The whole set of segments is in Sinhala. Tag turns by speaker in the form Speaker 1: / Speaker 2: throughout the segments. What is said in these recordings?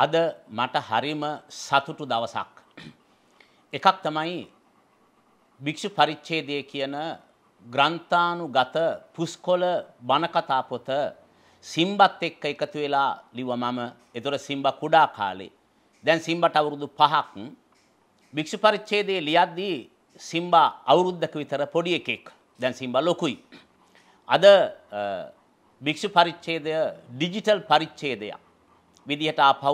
Speaker 1: අද මට හරිම සතුටු දවසක්. එකක් තමයි භික්‍ෂු පරිච්ඡේදය කියන ග්‍රන්ථානුගත පුස්කොළ බණකතා පොත සිම්බත් එක්ක එකතු වෙලා ලිව මම. එතකොට සිම්බ කුඩා කාලේ. දැන් සිම්බට අවුරුදු 5ක්. භික්ෂු පරිච්ඡේදයේ ලියද්දී සිම්බ අවුරුද්දක විතර පොඩි එකෙක්. දැන් සිම්බ ලොකුයි. අද භික්ෂු පරිච්ඡේදය ඩිජිටල් පරිච්ඡේදයක්. විදිහට ආපහු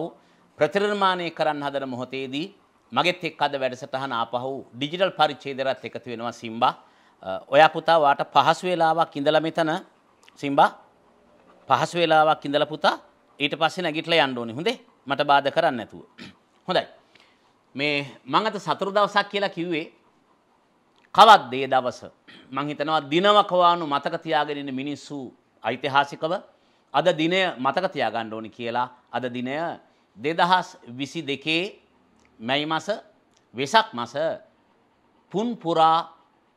Speaker 1: ප්‍රතිනිර්මාණය කරන්න හදන මොහොතේදී මගෙත් එක්ක අද වැඩසටහන ආපහු ඩිජිටල් පරිච්ඡේදයටත් එකතු වෙනවා සිම්බා. ඔයා පුතා වාට පහසු වෙලාවක් ඉඳලා මෙතන සිම්බා පහසු වෙලාවක් ඉඳලා පුතා ඊට පස්සේ නැගිටලා යන්න ඕනේ හොඳේ මට බාධා කරන්න නැතුව. හොඳයි. මේ මම අද සතුරු දවසක් කියලා කිව්වේ කවද්ද ඒ දවස? මං හිතනවා දිනවකවානු මතක තියාගෙන ඉන්න මිනිස්සු ඓතිහාසිකව අද දිනය මතක තියාගන්න ඕනි කියලා අද දිනය දෙදහස් විසි දෙකේ මැයි මස වෙසක් මස පුන්පුරා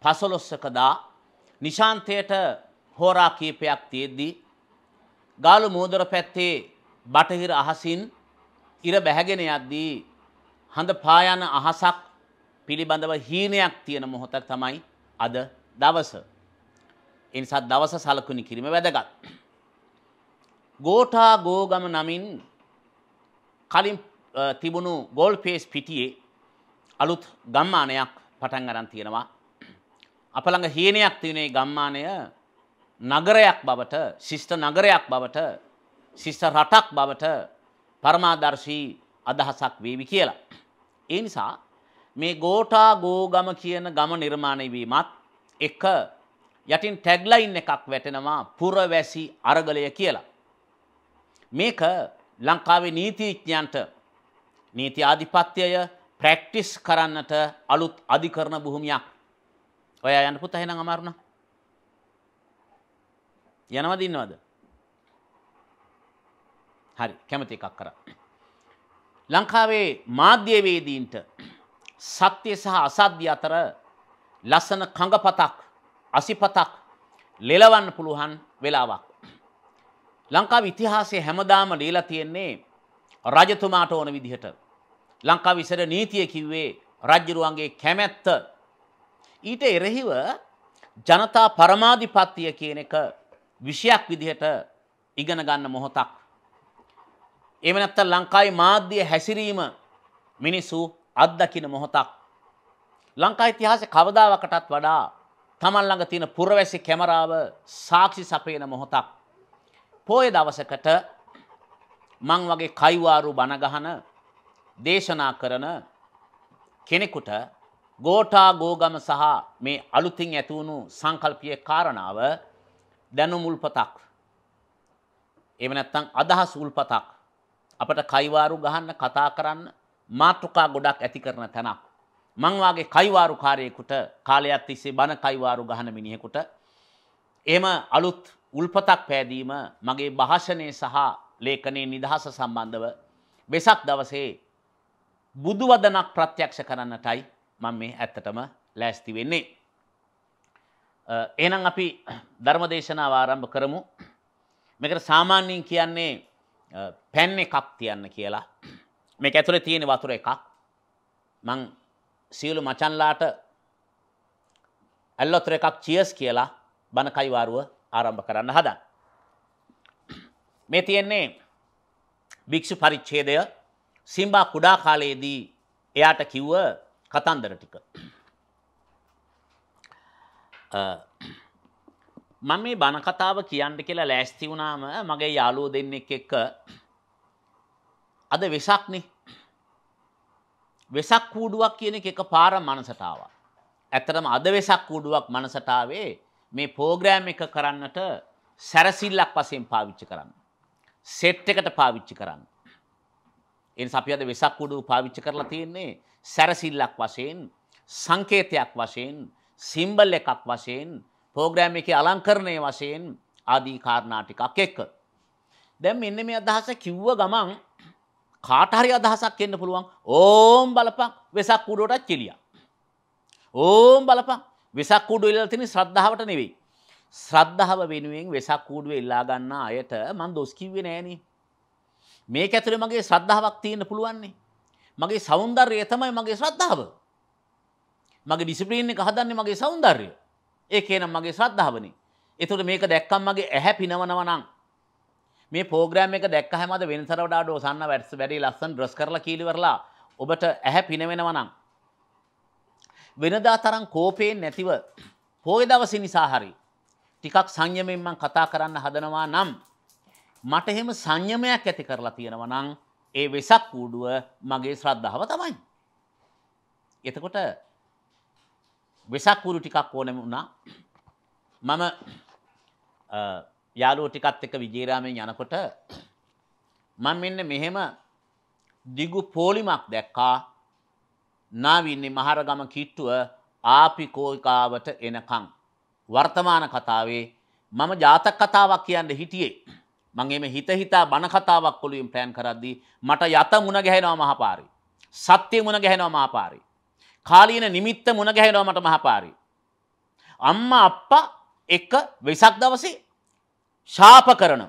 Speaker 1: පසොලොස්සකදා නිශාන්තයට හෝරා කීපයක් තියෙද්දී ගාලු මෝදර පැත්තේ බටහිර අහසින් ඉර බැහැගෙන යද්දී හඳ පායන අහසක් පිළිබඳව හීනයක් තියෙන මොහොතක් තමයි අද දවස. එනිසත් දවස සලකුණි කිරීම වැදගත්. ගෝඨා ගෝගම නමින් කලින් තිබුණු ගෝල් පේස් පිටියේ අලුත් ගම්මානයක් පටන් අරන් තියෙනවා. අප ළඟ හීනයක් තිබුණේ ගම්මානය නගරයක් බවට, ශිෂ්ට නගරයක් බවට, ශිෂ්ට රටක් බවට පරමාදර්ශී අදහසක් වේවි කියලා. ඒ නිසා මේ ගෝඨා ගෝගම කියන ගම නිර්මාණය වීමත් එක යටින් ටැග්ලයින් එකක් වැටෙනවා පුරවැසි අරගලය කියලා. මේක ලංකාවේ නීතිඥයන්ට නීති ආධිපත්‍යය ප්‍රැක්ටිස් කරන්නට අලුත් අධිකරණ භූමියක්. ඔයා යන්න පුතා එහෙනම් අමාරු යනවද ඉන්නවද? හරි කැමති එකක් කරා. ලංකාවේ මාධ්‍යවේදීන්ට සත්‍ය සහ අසත්‍ය අතර ලස්සන කඟපතක් අසිපතක් ලෙලවන්න පුළුවන් වෙලාවක්. ලංකාව ඉතිහාසය හැමදාම ලීලා තියෙන්නේ රජතුමාට ඕන විදිහට. ලංකා විසර නීතිය කිව්වේ රජ්ජරුවන්ගේ කැමැත්ත. ඊට එරෙහිව ජනතා පරමාධිපත්තිය කියන එක විෂයක් විදිහට ඉගෙන ගන්න මොහොතක්. එහෙම නැත්නම් ලංකාවේ මාධ්‍ය හැසිරීම මිනිසු අත්දකින මොහොතක්. ලංකා ඉතිහාසයේ කවදාවකටත් වඩා තමන් ළඟ තියෙන පුරවැසි කැමරාව සාක්ෂි සපයන මොහොතක්. පෝය දවසකට මං වගේ කයිවාරු බණගහන දේශනා කරන කෙනෙකුට ගෝටා ගෝගම සහ මේ අලුතින් ඇතිවුණු සංකල්පිය කාරණාව දැනුමුල්පතක්. එවනැත්තං අදහස් උල්පතක් අපට කයිවාරු ගහන්න කතා කරන්න මාතෘකා ගොඩක් ඇති කරන තැනක්. මංවාගේ කයිවාරු කාරයෙකුට කාලයක් තිස්සේ බණ කයිවාරු ගහන මිනිහෙකුට එම අලුත් උල්පතක් පෑදීම මගේ භාෂණය සහ ලේඛනයේ නිදහස සම්බන්ධව වෙසක් දවසේ බුදුවදනක් ප්‍රත්‍යක්ෂ කරන්නටයි මම මේ ඇත්තටම ලෑස්ති වෙන්නේ. එහෙනම් අපි ධර්මදේශනාව ආරම්භ කරමු. මේකට සාමාන්‍යයෙන් කියන්නේ පැන් එකක් තියන්න කියලා. මේක ඇතුලේ තියෙන වතුර එකක්. මං සියලු මචන්ලාට ඇල්ලොතර එකක් චියර්ස් කියලා බණ කයිවාරුව ආරම්භ කරන්න හදන්. මේ තියෙන්නේ භික්‍ෂු පරිච්ඡේදය සිම්බා කුඩා කාලයේදී එයාට කිව්ව කතන්දර ටික. මම මේ බණ කතාව කියන්න කියලා ලෑස්ති වුණාම මගේ යාළුවෝ දෙන්නෙක් එක්ක අද වෙසක්නේ වෙසක් කූඩුවක් කියන එක එකපාර මනසට ආවා. ඇත්තටම අද වෙසක් කූඩුවක් මනසට ආවේ මේ පෝග්‍රෑම් එක කරන්නට සැරසිල්ලක් වසයෙන් පාවිච්චි කරන්න. සෙට් එකට පාවිච්චි කරන්න. එන් සපියද වෙසක් උඩු පාවිච්චි කරලා තියෙන්නේ සැරසිල්ලක් වශයෙන් සංකේතයක් වශයෙන් සිම්බල් එකක් වශයෙන් පෝග්‍රෑම් එක අලංකරණය වශයෙන් ආදී කාරණාටිකක් එක්ක. දැම් මෙන්න මේ අදහස කිව්ව ගමන් කාටහරි අදහසක් එන්න පුළුවන් ඕම් බලපක් වෙසක් උඩුවටත් චිලිය. ඕම් බලපක් වෙසක් කූඩුව ඉල්ලලා තියෙන්නේ ශ්‍රද්ධාවට නෙවෙයි. ශ්‍රද්ධාව වෙනුවෙන් වෙසක් කූඩුවේ ඉල්ලා ගන්න අයට මං දොස් කිව්වේ නෑනේ. මේක ඇතුලේ මගේ ශ්‍රද්ධාවක් තියෙන්න පුළුවන්නේ. මගේ సౌందර්යය තමයි මගේ ශ්‍රද්ධාව. මගේ ඩිසිප්ලින් එක හදන්නේ මගේ సౌందර්යය. ඒකේනම් මගේ ශ්‍රද්ධාවනේ. එතකොට මේක දැක්කම මගේ ඇහැ පිනවනවා නම් මේ ප්‍රෝග්‍රෑම් එක දැක්කහම අද වෙනතර වඩා ඩෝසන්න වැඩි ලස්සන ඩ්‍රස් කරලා කීලිවරලා ඔබට ඇහැ පිනවෙනවා නම් වෙනදා තරම් කෝපයෙන් නැතිව පෝය දවස නිසා හරි ටිකක් සංයමයෙන් මං කතා කරන්න හදනවා නම් මට එහෙම සංයමයක් ඇති කරලා තියෙනවා නම් ඒ වෙසක් කූඩුව මගේ ශ්‍රද්ධාව තමයි. එතකොට වෙසක් කූඩු ටිකක් ඕනෙම වුණා. මම යාළුවෝ ටිකත් එක්ක විජේරාමෙන් යනකොට මම මෙන්න මෙහෙම දිගු පොලිමක් දැක්කා නාවින්නේ මහරගම කිට්ටුව ආපිකෝයිකාවට එනකං. වර්තමාන කතාවේ මම ජාතක කතාවක් කියන්න හිටියේ. මගේම හිතහිතා බණකතාවක් කොළුවින් ප්ලෑන් කරද්දී මට යත මුණ ගැහෙනවා මහපාරි. සත්‍යය මුණ ගැහෙනවා මහපාරි. කාලීන නිමිත්ත මුණ ගැහෙනවා මට මහපාරි. අම්ම අප්පා එක වෙසක් දවසේ ශාප කරන.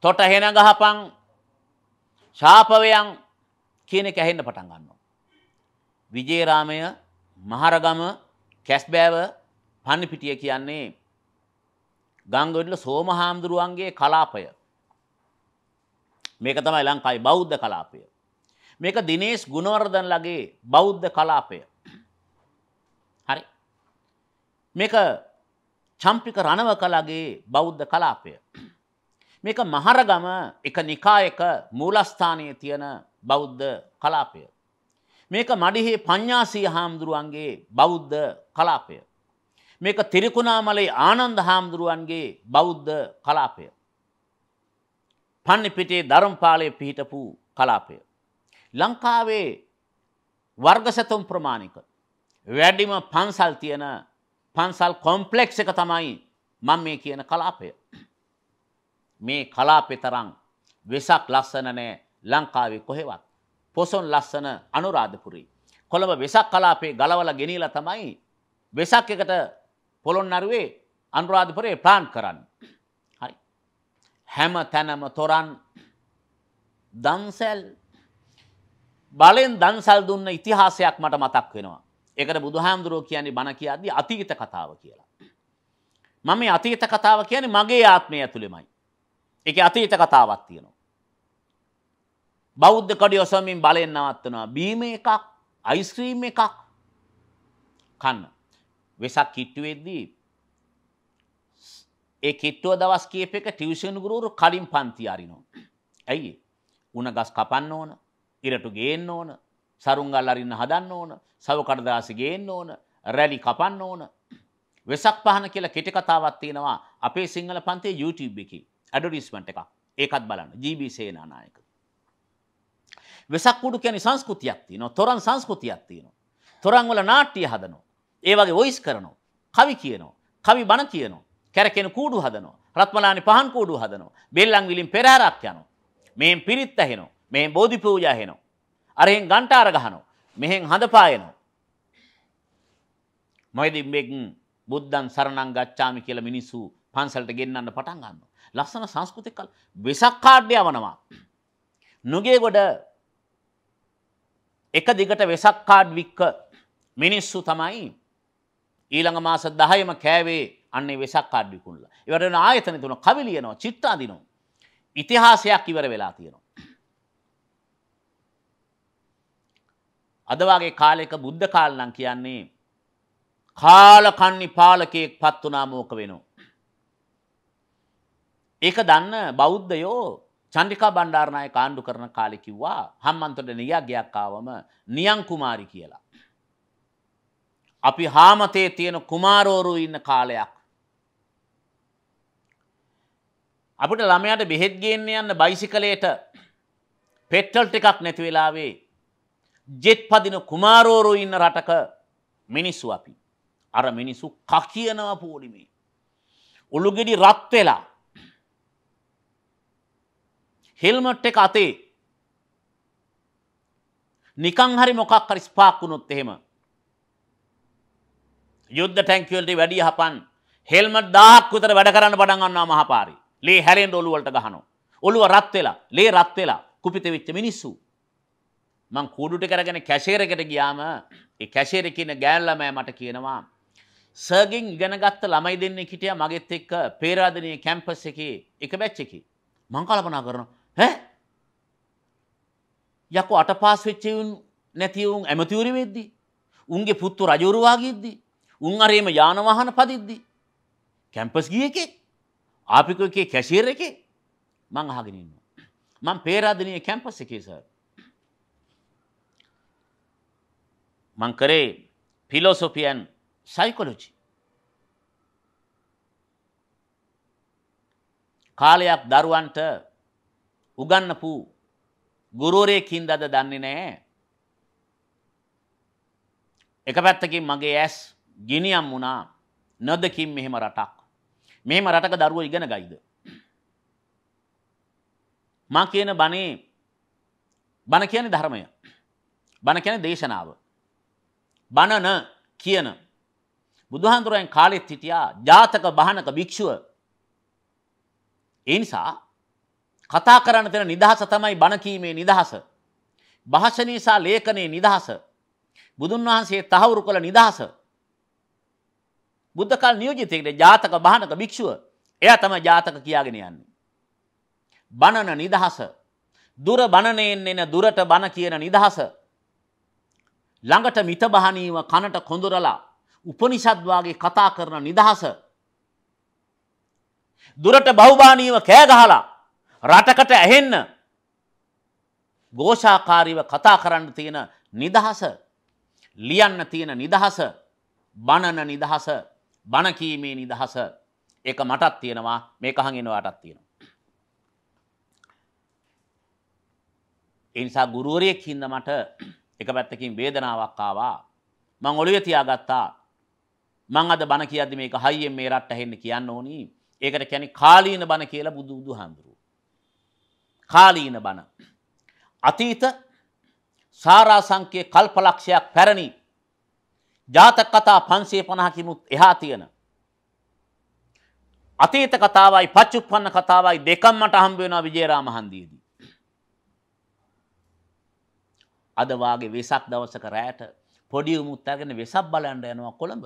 Speaker 1: තොට හෙන ගහපං ශාපවයන් කියන එක ඇහෙන්න පටන් ගන්නවා. විජේරාමය මහරගම කැස්බෑව පන්නිපිටිය කියන්නේ ගංගොඩල සෝම හාමුදුරුවන්ගේ කලාපය. මේක තමයි ලංකායි බෞද්ධ කලාපය. මේක දිනේස් ගුණවර්ධන් ලගේ බෞද්ධ කලාපය. හරි. මේක චම්පික රණවකලගේ බෞද්ධ කලාපය. මේක මහරගම එක නිකායක මූලස්ථානයේ තියෙන බෞද්ධ කලාපය. මේක මඩිහේ පඤ්ඤාසී හාමුදුරුවන්ගේ බෞද්ධ කලාපය. මේක තිරිකුණාමලේ ආනන්ද හාමුදුරුවන්ගේ බෞද්ධ කලාපය. පන්නි පිටේ ධර්මපාලයේ පිහිටපු කලාපය. ලංකාවේ වර්ගසතුම් ප්‍රමාණික වැඩිම පන්සල් තියෙන පන්සල් කොම්පලෙක්ස් එක තමයි මම මේ කියන කලාපය. මේ කලාපෙ තරම් වෙසක් ලස්සන නෑ ලංකාවේ කොහෙවත්. පොසොන් ලස්සන අනුරාධපුරී. කොළඹ වෙසක් කලාපේ ගලවල ගෙනීලා තමයි වෙසක් එකට පොළොන් නරුවේ අනුරාධපුරේ ප්ලාන් කරන්න. හරි. හැම තැනම තොරන් දන්සැල් බලෙන් දන්සල් දුන්න ඉතිහාසයක් මට මතක් වෙනවා. එකට බුදුහාමුදුරුවෝ කියන්නේ බණ කියද්දි අතීත කතාව කියලා. මම මේ අතීත කතාව කියන්නේ මගේ ආත්මය ඇතුළෙමයි. ඒකේ අතීත කතාවක් තියෙනවා. බෞද්ධ කඩි ඔසමින් බලෙන් නවත්වනවා බීම එකක් අයිස්ක්‍රීම් එකක් කන්න. වෙසක් කිට්ටුවෙද්දී ඒ කිට්ටුව දවස් කියප එක ටියවෂන් ගුරුවරු කලින් පන්ති අරිනවා. ඇයි? උණ ගස් කපන්න ඕන, ඉරටු ගේන්න ඕන, සරුංගල් අරින්න හදන්න ඕන, සව කඩදාසි ගේන්න ඕන, රැලි කපන්න ඕන. වෙසක් පහන කියලා කෙටි කතාවක් තියෙනවා අපේ සිංහල පන්තියේ YouTube එකේ ඇඩ්වර්ටයිස්මන්ට් එකක්. ඒකත් බලන්න. ජී.බී. සේනානායක. වෙසක් කුඩු කියන්නේ සංස්කෘතියක් තියෙනවා. තොරන් සංස්කෘතියක් තියෙනවා. තොරන් වල නාට්‍ය හදනවා. ඒ වගේ වොයිස් කරනවා. කවි කියනවා. කවි බණ කියනවා. කැරකෙන කූඩු හදනවා. රත්මලානි පහන් කූඩු හදනවා. බෙල්ලන් විලින් පෙරහැරක් යනවා. මෙහෙන් පිරිත් ඇහෙනවා. මෙහෙන් බෝධි පූජා හෙනවා. අරහෙන් ගන්ටාර ගහනවා. මෙහෙන් හඳපායනවා. මොයිදි මේක බුද්ධන් සරණං ගච්ඡාමි කියලා මිනිස්සු පන්සලට ගෙන්නන්න පටන් ගන්නවා. ලස්සන සංස්කෘතික වෙසක් කාඩ්‍ය යවනවා. නුගේගොඩ එක දිගට වෙසක් කාඩ් වික්ක මිනිස්සු තමයි ඊළඟ මාස 10ම කෑවේ අන්නේ වෙසක් කාඩ් විකුණලා. ඒවට වෙන ආයතන තුන කවි ලියනවා, චිත්ත අඳිනවා. ඉතිහාසයක් ඉවර වෙලා තියෙනවා. අද වගේ කාලයක බුද්ධ කාල නම් කියන්නේ කාලකන්ණි පාලකයෙක් පත් වුණාම ඕක වෙනවා. ඒක දන්න බෞද්ධයෝ චන්ද්‍රිකා බණ්ඩාරණය කාණ්ඩු කරන කාලි කිව්වා හම්මන්තොට නියා ගයක්කාවම නියං කුමාරි කියලා. අපි හාමතේ තියෙන කුමාරෝරු ඉන්න කාලයක්. අපිට ළමයට බෙහෙත්ගේන්න යන්න බයිසිකලේට පෙට්ටල් ටිකක් නැති වෙලාවේ ජෙත් පදින කුමාරෝරු ඉන්න රටක මිනිස්සු අපි. අර මිනිසු කකියනව පෝඩිමේ. උළුගෙඩි රත් වෙලා හෙල්මට් එක අතේ නිකං හරි මොකක් හරි ස්පාක් වුණොත් එහෙම යුද්ධ ටැංකිය වලට වැඩිය හපන් හෙල්මට් 1000ක් විතර වැඩ කරන්න පටන් ගන්නවා මහපාරි. ලේ හැලෙන්න ඔළුව වලට ගහනවා. ඔළුව රත් වෙලා, ලේ රත් වෙලා කුපිත වෙච්ච මිනිස්සු. මං කූඩුට කරගෙන කැෂේර එකට ගියාම ඒ කැෂේර කියන ගෑනු ළමයා මට කියනවා සර්ගෙන් ඉගෙනගත්ත ළමයි දෙන්නේ හිටියා මගෙත් එක්ක පේරාදෙණිය කැම්පස් එකේ එක බැච් එකේ. මං කල්පනා කරනවා ඈ යකෝ අටපාස් වෙච්ච උන් නැති උන් ඇමතිවරු වෙද්දි උන්ගේ පුත්තු රජවරු වගේද්දි උන් අරේම යාන වාහන පදිද්දි කැම්පස් ගිය එකේ ආපික එකේ කැෂියර් එකේ මං අහගෙන ඉන්නවා මං පේරාදෙණියේ කැම්පස් එකේ සර් මං කරේ ෆිලොසොෆි ඇන් සයිකොලොජි කාලයක් දරුවන්ට උගන්නපු ගුරුවරයෙක්ින්ද අද දන්නේ නැහැ. එක පැත්තකින් මගේ ඇස් ගිනියම් වුණා නොදකින් මෙහෙම රටක්. මෙහෙම රටක දරුවෝ ඉගෙන ගයිද. මා කියන බණේ බණ කියන්නේ ධර්මය. බණ කියන්නේ දේශනාව. බණන කියන බුදුහන්තුරයන් කාලෙත් හිටියා ජාතක බහනක භික්ෂුව. ඒ නිසා කතා කරන්න තියෙන නිදහස තමයි බණ කීමේ නිදහස. භාෂණයේ සහ ලේඛනයේ නිදහස. බුදුන් වහන්සේ තහවුරු කළ නිදහස. බුද්ධ කල් නියෝජිතයෙක්ගේ ජාතක බහනක භික්ෂුව එයා තමයි ජාතක කියාගෙන යන්නේ. බණන නිදහස. දුර බණනෙන් එන දුරට බණ කියන නිදහස. ළඟට මිත බහනීව කනට කොඳුරලා උපනිෂද් වාගේ කතා කරන නිදහස. දුරට බහුබානීව කෑ ගහලා රටකට ඇහෙන්න ගෝෂාකාරීව කතා කරන්න තියෙන නිදහස ලියන්න තියෙන නිදහස බණන නිදහස බණකීමේ නිදහස එක මටත් තියෙනවා මේ කහගෙනවාටත් තියෙනවා. එනිසා ගුරුවරයෙක් හින්ද මට එක පැත්තකින් වේදනාවක් ආවා මං ඔළුවේ තියාගත්තා මං අද බණ කියද්දි මේක හයියෙන් මේ රට ඇහෙන්න කියන්න ඕනි ඒකට කියන්නේ කාලීන බණ කියලා බුදු බුදුහාමුදුරුවෝ කාලීන බණ. අතීත සාරාසංකයේ කල්පලක්ෂයක් පැරණි ජාතක කතා පන්සේ පණහකිමුත් එහා තියෙන. අතීත කතාවයි පච්චුප්පන්න කතාවයි දෙකම්මට හම්බවෙනවා විජේරා මහන්දීදී. අදවාගේ වෙසක් දවසක රෑට පොඩිය මුත්තගෙන වෙසක් බලන්ඩ යනවා කොළඹ.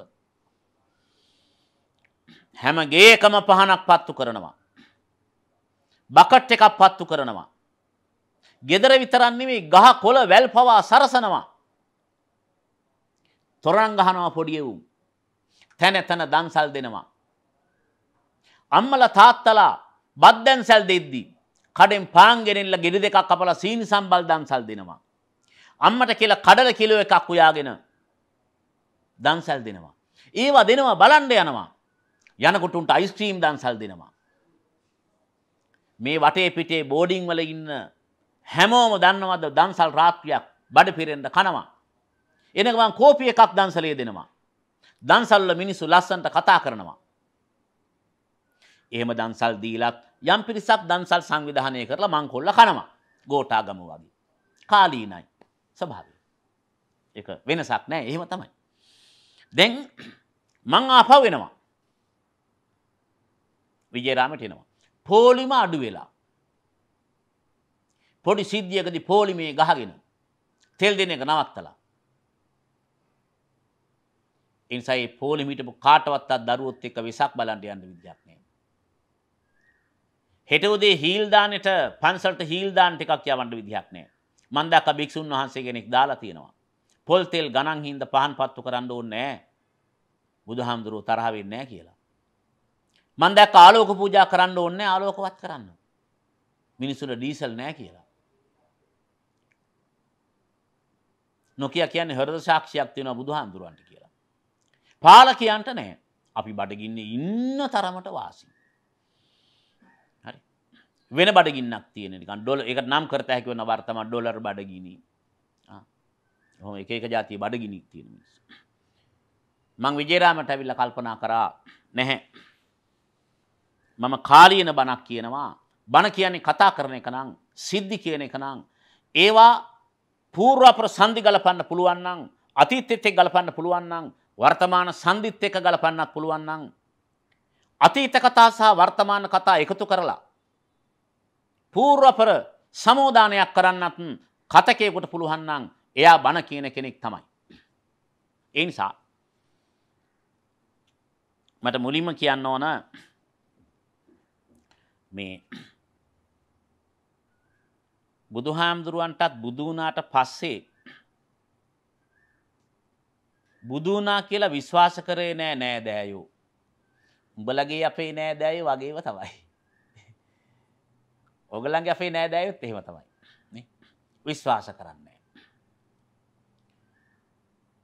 Speaker 1: හැම ගේකම පහනක් පත්තු කරනවා. බකට් එකක් පත්තු කරනවා. ගෙදර විතරක් නෙමෙයි ගහ කොළ වැල් පවා සරසනවා. තොරන් ගහනවා පොඩි එවුන්. තැන තැන දන්සල් දෙනවා. අම්මලා තාත්තලා බද්දන්සල් දෙද්දි කඩෙන් පාන් ගෙනෙන්නලා ගෙඩි දෙකක් කපලා සීනි සම්බල් දන්සල් දෙනවා. අම්මට කියලා කඩල කිලෝ එකක් උයාගෙන දන්සල් දෙනවා. ඒවා දෙනවා බලන්න යනවා. යනකොට උන්ට අයිස්ක්‍රීම් දන්සල් දෙනවා. මේ වටේ පිටේ බෝඩිං වල ඉන්න හැමෝම දන්නවද දන්සල් රාත්‍රියක් බඩ පිරෙන්න කනවා. එන ගමන් කෝපි එකක් දන්සලේ දෙනවා. දන්සල් වල මිනිස්සු ලස්සන්ට කතා කරනවා. එහෙම දන්සල් දීලත් යම් පිරිසක් දන්සල් සංවිධානය කරලා මංකොල්ල කනවා. ගෝඨාගම වගේ. කාලීනයි. ස්වභාවය. ඒක වෙනසක් නෑ. එහෙම තමයි. දැන් මං ආපහු වෙනවා. විජේරාමට එනවා. පෝලිම අඩු වෙලා. පොඩි සිද්ධියකද පෝලිමේ ගහගෙන තෙල් දෙන එක නවත්තලා. එනිසයි පෝලිමිටපු කාටවත්තත් දරුවොත් එක්ක වෙසක් බලන්ට යන්න විද්‍යක් නෑ. හෙට උදේ හීල්දානට පන්සල්ට හීල්දාන්ට එකක් යවන්න විදිහක් නෑ. මන්දක භික්ෂුන් වහන්සේ කෙනෙක් දාලා තියෙනවා. පොල් තෙල් ගණන් හින්දා පහන් පත්තු කරන්න ඕනේ නෑ. බුදුහාමුදුරුවෝ තරහ වෙන්නේ නෑ කියලා. මං දැක්ක ආලෝක පූජා කරන්න ඕනේ ආලෝකවත් කරන්න. මිනිසුන්ට ඩීසල් නැහැ කියලා. නොකිය කියන්නේ හෘද සාක්ෂියක් තියෙනවා බුදුහාඳුරන්ට කියලා. පාලකයන්ට නැහැ. අපි බඩගින්නේ ඉන්න තරමට වාසි. හරි. වෙන බඩගින්නක් තියෙන නිකන් ඩොලර් ඒකට නම් කරත හැකි වෙන වර්තමාන ඩොලර් බඩගිනි. ආ. ඔහොම එක එක જાතිය බඩගිනි තියෙන මිනිස්සු. මං විජේරාමට ඇවිල්ලා කල්පනා කරා නැහැ. මම කාලීන බණක් කියනවා බණ කියන්නේ කතා කරන එක නම් සිද්ධි කියන එක නම් ඒවා පූර්ව ප්‍රසන්දි ගලපන්න පුළුවන් නම් අතීතෙත් එක්ක ගලපන්න පුළුවන් නම් වර්තමාන සංදිත් එක්ක ගලපන්නත් පුළුවන් නම් අතීත කතා සහ වර්තමාන කතා එකතු කරලා පූර්වපර සමෝදානයක් කරන්නත් කතකයෙකුට පුළුවන් නම් එයා බණ කියන කෙනෙක් තමයි. ඒ නිසා මට මුලින්ම කියන්න ඕන මේ බුදුහාමුදුරුවන්ටත් බුදු වුණාට පස්සේ බුදු වුණා කියලා විශ්වාස කරේ නෑ නෑ දෑයෝ. උඹලගේ අපේ නෑ දෑයෝ වගේම තමයි. ඔගලන්ගේ අපේ නෑ දෑයොත් එහෙම තමයි. නේ? විශ්වාස කරන්නේ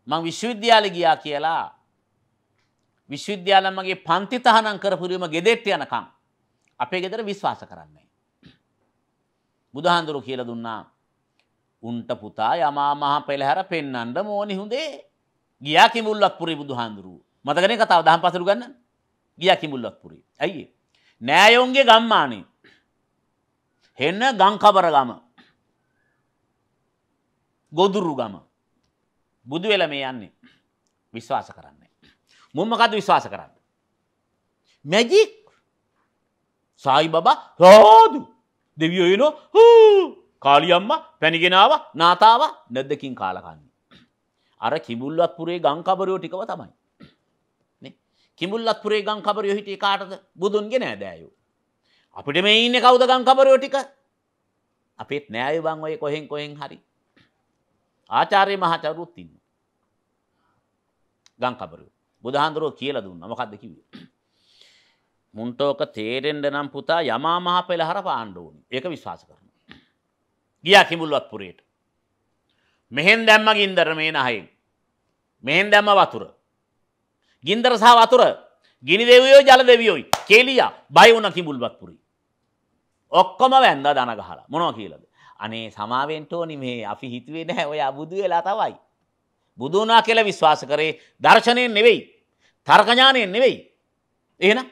Speaker 1: මං විශ්වවිද්‍යාලේ ගියා කියලා විශ්වවිද්‍යාලමගේ පන්ති තහනම් කරපුරිම ගෙදෙට්ට යනකම් අපේ ගෙදර විශ්වාස කරන්නේ. බුදුහාඳුරු කියල දුන්නා උන්ට පුතා යමා මහ පෙළහැර පෙන්නන්ඩ මෝනි හුදේ ගියා කිමුල්ලක් පුරි බුදුහාඳුරුව මතකන කතාව දහම් පසරු ගන්න ගිය කිමුල්ලක් පුරි. ඇයි නෑයවුන්ගේ ගම්මානේ හෙන්න ගංකබර ගම ගොදුරු ගම බුදු වෙල මේ යන්නේ විශ්වාස කරන්නේ. මුම්මකද විශ්වාස කරන්න. මැජික් සායි බබා රෝදු දෙවියෝ එනෝ කාලියම්ම පැණිගෙනාව නාතාව නැද්දකින් කාලකන්නේ. අර කිඹුල්ලත් පුරේ ගංකබරයෝ ටිකව තමයි. කිඹුල්ලත් පුරේ ගංකබරයෝ හිටිය කාටද බුදුන්ගේ නෑදෑයෝ. අපිට මේ ඉන්න කවුද ගංකබරයෝ ටික අපිත් නෑයෝ බං ඔය කොහෙන් කොහෙන් හරි. ආචාර්ය මහචරුත් ඉන්න. ගංකබරයෝ බුදුහාන්දුරුවෝ කියලා දුන්නා මොකක්ද කිව්වේ? මුන්ටෝක තේරෙන්ඩ නම් පුතා යමා මහ පෙළහර පාණ්ඩුවනි ඒක විශ්වාස කරන. ගියා කිමුල්ලුවත් පුරයට. මෙහෙන් දැම්ම ගින්දර මේ නහයින්. මෙහෙන් දැම්ම වතුර. ගින්දර සහ වතුර ගිනි දෙවියෝ ජල දෙවියෝයි කෙලියා බයි වුණ කිඹුල්වත් පුරී. ඔක්කොම වැන්ද දන ගහලා මොනවා කියලද. අනේ සමාවෙන්ට ඕනි මේ අපි හිතුවේ නැහැ ඔය බුදු වෙලා තවයි. බුදුනා කියලා විශ්වාස කරේ දර්ශනයෙන් නෙවෙයි. තර්කඥානයෙන් නෙවෙයි. එහෙනම්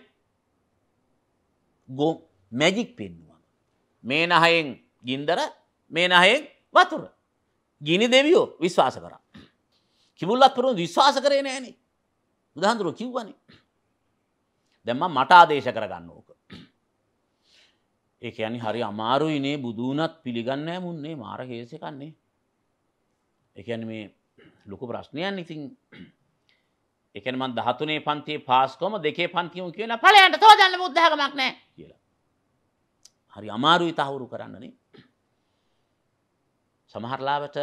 Speaker 1: ගො මැජික් පෙන්නවා. මේ නහයෙන් ගින්දර මේ නහයෙන් වතුර. ගිනි දෙවියෝ විශ්වාස කර. කිවුල්ලත් පරුන් විශ්වාස කරේ නෑනේ බුදහන්දුරුව කිව්වන. දෙම මට ආදේශ කරගන්න ඕක. ඒක යනි හරි අමාරුයිනේ බුදුනත් පිළිගන්නෑ මුන්නේ මාර හේසකන්නේ. එකන මේ ලොකු ප්‍රශ්නයන් ඉතින් එකන මන් දහතුනේ පන්තියේ පාස්කොම දෙකේ පන්තියම කියලා පලයන්ට තෝදන්න බුද්ධහකමක් නෑ කියලා. හරි අමාරුයි තහවුරු කරන්නනේ. සමහරලාවට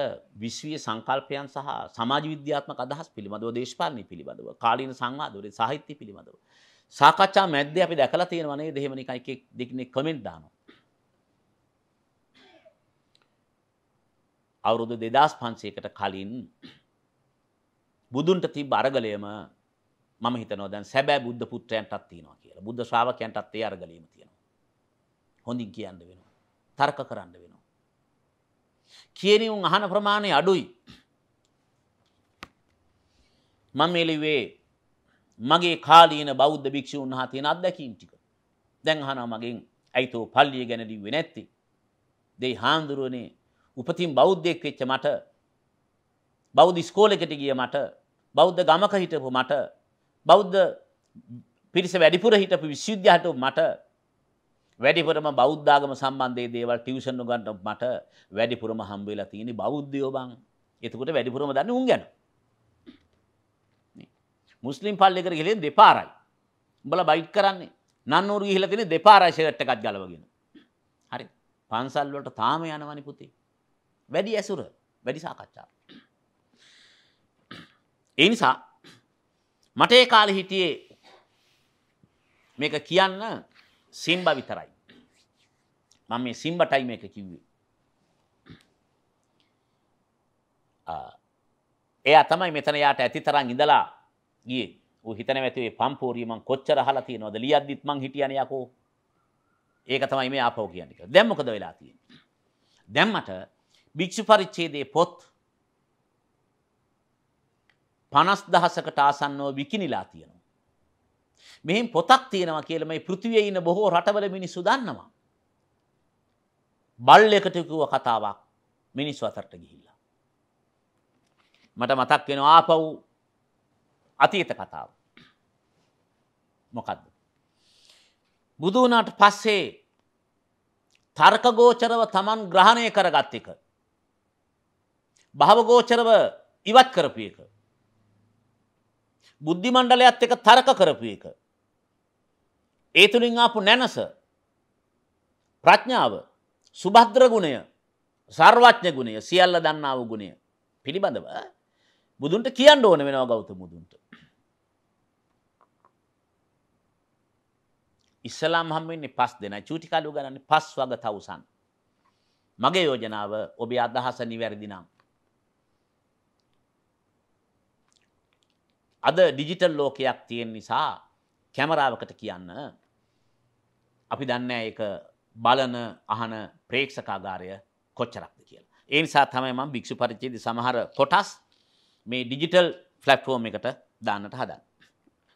Speaker 1: විශ්වීය සංකල්පයන් සහ සමාජ විද්‍යාත්මක අදහස් පිළිබඳව දේශපාලනය පිළිබඳව කාලීන සංවාදවලේ සාහිත්‍ය පිළිබඳව සාකච්ඡා මැද්දේ අපි දැකලා තියෙනවා නේද එහෙම නිකන් එක දෙකනේ කමෙන්ට් දානවා අවුරුදු 2500කට කලින් බුදුන්ට තිබ්බ අරගලයම මම හිතනවා දැන් සැබෑ බුද්ධ පුත්‍රයන්ටත් තියෙනවා කියලා. බුද්ධ ශ්‍රාවකයන්ටත් ඒ අරගලයම තියෙනවා. හොඳින් කියන්න වෙනවා. තර්ක කරන්න වෙනවා. කියනේ උන් අහන ප්‍රමාණය අඩුයි. මම මෙලිවේ මගේ කාලීන බෞද්ධ භික්ෂූන් හා තියෙන අත්දැකීම් ටික. දැන් අහනවා මගෙන් ඇයිතෝ පල්ලිය ගැන ලිව්වේ නැත්තේ? දෙයි හාමුදුරුවනේ උපතින් බෞද්ධයෙක් වෙච්ච මට බෞද්ධ ස්කෝලෙකට ගිය මට බෞද්ධ ගමක හිටපු මට බෞද්ධ පිරිස වැඩිපුර හිටපු විශ්විද්‍යාට මට වැඩිපුරම බෞද්ධාගම සම්බන්ධයේ දේවල් ටියුෂන් උගන්වන්න මට වැඩිපුරම හම්බ වෙලා තියෙන්නේ බෞද්ධයෝ බං. එතකොට වැඩිපුරම දන්නේ උන් ගැන. මුස්ලිම් පල්ලියකට ගිහින් දෙපාරයි. උඹලා බයිට් කරන්නේ. නන්නෝරු ගිහිලා තියෙන්නේ දෙපාරයි ෂර්ට් එකක් ගලවගෙන. හරි. පන්සල් වලට තාම යනවනි පුතේ. වැඩි ඇසුර, වැඩි සාකච්ඡා. ඒ නිසා මට ඒ කාලෙ හිටියේ මේක කියන්න සිම්බ විතරයි. මම මේ සිම්බටයි මේක කිව්වේ. එයා තමයි මෙතන යාට ඇති තරම් ඉඳලා ගියේ. ඌ හිතන වැතුවේ පම්පෝරිය මං කොච්චර අහලා තියෙනවද ලියද්දිත් මං හිටියනේ යකෝ. ඒක තමයි මේ ආපහු කියන්නේ. දැන් මොකද වෙලා තියෙන්නේ? දැන් මට භික්ෂු පරිච්ඡේදයේ පොත් පනස් දහසකට ආසන්නව විකිනිලා තියෙනවා. මෙහින් පොතක් තියෙනවා කියලා මේ පෘථිවියේ ඉන්න බොහෝ රටවල මිනිස්සු දන්නවා. බල්ලෙකුට කිව්ව කතාවක් මිනිස්සු අතරට ගිහිල්ලා. මට මතක් වෙනවා ආපහු අතීත කතාව. මොකද්ද? බුදු වුණාට පස්සේ තර්කගෝචරව Taman ග්‍රහණය කරගත් එක. භවගෝචරව ඉවත් කරපු එක. බුද්ධි මණ්ඩලයත් එක තරක කරපු එක. ඒ තුළින් ආපු නැනස ප්‍රඥාව සුභද්‍ර ගුණය සර්වඥ ගුණය සියල්ල දන්නාව ගුණය පිළිබඳව බුදුන්ට කියන්න ඕන වෙනවා ගෞතම බුදුන්ට. ඉස්සලාම් හම්වෙන්නේ පස් දෙන චූටි කලු ගණන්නේ පස් වග තවසන්. මගේ යෝජනාව ඔබේ අදහස නිවැරදිනම්. අද ඩිජිටල් ලෝකයක් තියෙන් නිසා කැමරාවකට කියන්න අපි දන්න එක බලන අහන ප්‍රේක්ෂකාගාරය කොච්චරක්ද කියලා. ඒ නිසා තමයි මම භික්ෂු පරිච්ඡේද සමහර කොටස් මේ ඩිජිටල් ප්ලැට්ෆෝම් එකට දාන්නට හදන්නේ.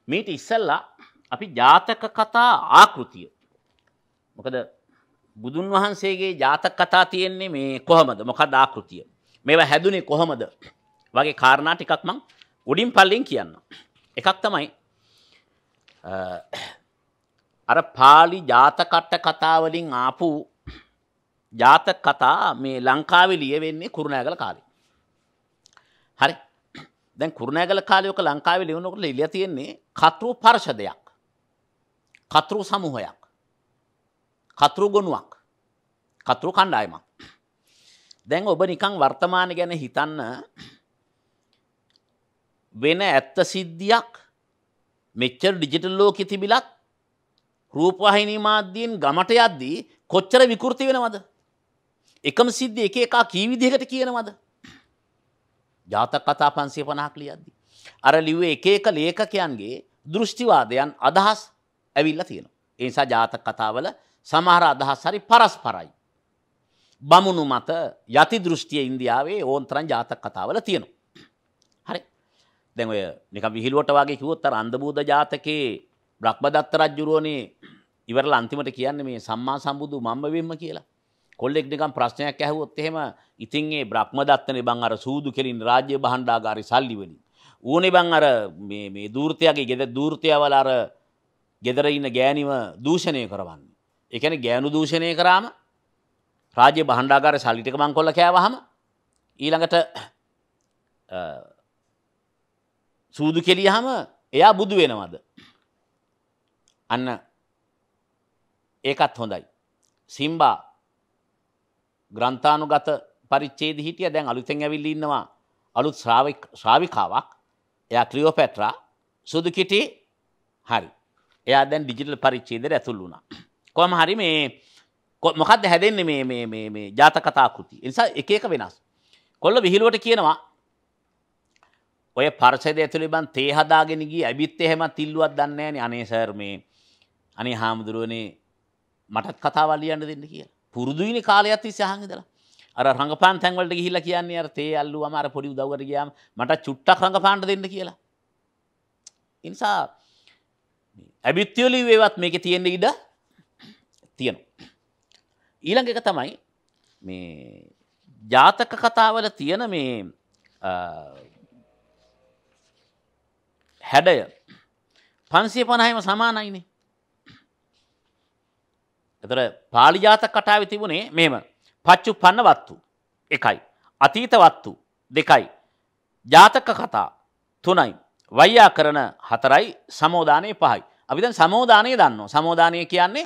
Speaker 1: මේට ඉස්සෙල්ලා අපි ජාතක කතා ආකෘතිය. මොකද බුදුන් වහන්සේගේ ජාතක කතා තියෙන්නේ මේ කොහමද? මොකක්ද ආකෘතිය? මේවා හැදුනේ කොහමද? වගේ කාරණා ටිකක් මම උඩින් පල්ලින් කියන්න. එකක් තමයි අර පාලි ජාතකට්ට කතාවලින් ආපු ජාතක කතා මේ ලංකාවේ ලියවෙන්නේ කුරුණෑගල කාලේ. හරි. දැන් කුරුණෑගල කාලේ ඔක ලංකාවේ ලියනකොට ලියලා තියෙන්නේ කතෘ පරිෂදයක්. කතෘ සමූහයක්. කතෘ ගොනුවක්. කතෘ කණ්ඩායමක්. දැන් ඔබ නිකන් වර්තමාන ගැන හිතන්න වෙන ඇත්ත සිද්ධියක් මෙච්චර ඩිජිටල් ලෝකෙ තිබිලත් රූපවාහිනී මාධ්‍යයෙන් ගමට යද්දී කොච්චර විකෘති වෙනවද? එකම සිද්ධිය එක එකක් කී විදිහකට කියනවද? ජාතක කතා 550ක් ලියද්දී අර ලිව්වේ එක එක ලේඛකයන්ගේ දෘෂ්ටිවාදයන් අදහස් ඇවිල්ලා තියෙනවා. ඒ නිසා ජාතක කතාවල සමහර අදහස් හරි පරස්පරයි. බමුණු මත යති දෘෂ්ටිය ඉන්දියාවේ ඕන්තරන් ජාතක කතාවල තියෙනවා. දැන් ඔය නිකම් විහිළුවට වගේ කිව්වොත් අර අන්දබූද ජාතකේ බ්‍රහ්මදත්ත රජුරෝනේ ඉවරලා අන්තිමට කියන්නේ මේ සම්මා සම්බුදු මම්ම වෙම්ම කියලා. කොල්ලෙක් නිකම් ප්‍රශ්නයක් ඇහුවොත් එහෙම ඉතින් ඒ බ්‍රහ්මදත්තනේ බං අර සූදු කෙලින් රාජ්‍ය භාණ්ඩාගාරේ සල්ලි වලින්. ඌනේ බං අර මේ මේ දූර්තයාගේ ගෙද දූර්තයවල අර ගෙදර ඉන්න ගෑණිව දූෂණය කරවන්නේ. ඒ කියන්නේ ගෑනු දූෂණය කරාම රාජ්‍ය භාණ්ඩාගාරේ සල්ලි ටික මං කොල්ල කෑවහම ඊළඟට සූදු කෙලියහම එයා බුදු වෙනවද. අන්න ඒකත් හොඳයි. සිම්බා ග්‍රන්ථානුගත පරිච්චේද හිටිය දැන් අලුතෙන් ඇවිල්ල ඉන්නවා අලුත් ශ්‍රාවිකාවක් එයා ක්‍රියෝපැට්‍රා සුදු කිටි හරි එයා දැන් ඩිජිටල් පරිච්චේදර ඇතුල් වුණා. කොම හරි මේ මොකක්ද හැදෙන්නේ මේ ජාතකතා කෘති නිසා එක එක වෙනස්. කොල්ල විහිලුවට කියනවා ඔය පර්සද ඇතුළි බන් තේ හදාගෙන ගිය ඇබිත් එහෙම තිල්ලුවත් දන්නේ නෑනේ අනේ සර් මේ අනේ හාමුදුරුවනේ මටත් කතාව ලියන්න දෙන්න කියලා. පුරුදුයිනේ කාලයක් තිස්සේ අහන් ඉඳලා. අර රංගපාන් තැන් වලට ගිහිල්ලා කියන්නේ අර තේ අල්ලුවම අර පොඩි උදව්වට ගියාම මට චුට්ටක් රංගපාන්ට දෙන්න කියලා. ඒ නිසා ඇබිත්තිවලි වේවත් මේකේ තියෙන ඉඩ තියෙනවා. ඊළඟ එක තමයි මේ ජාතක කතාවල තියෙන මේ හැඩය පන්සිය පණහම සමානයිනේ. එතර පාලිජාතක කටාව තිබුණේ මෙම පච්චු පන්න වත්තු එකයි. අතීත වත්තු දෙකයි. ජාතක කතා තුනයි. වයියා කරන හතරයි සමෝධානය පහයි. අපිදන් සමෝධානය දන්න සමෝධානය කියන්නේ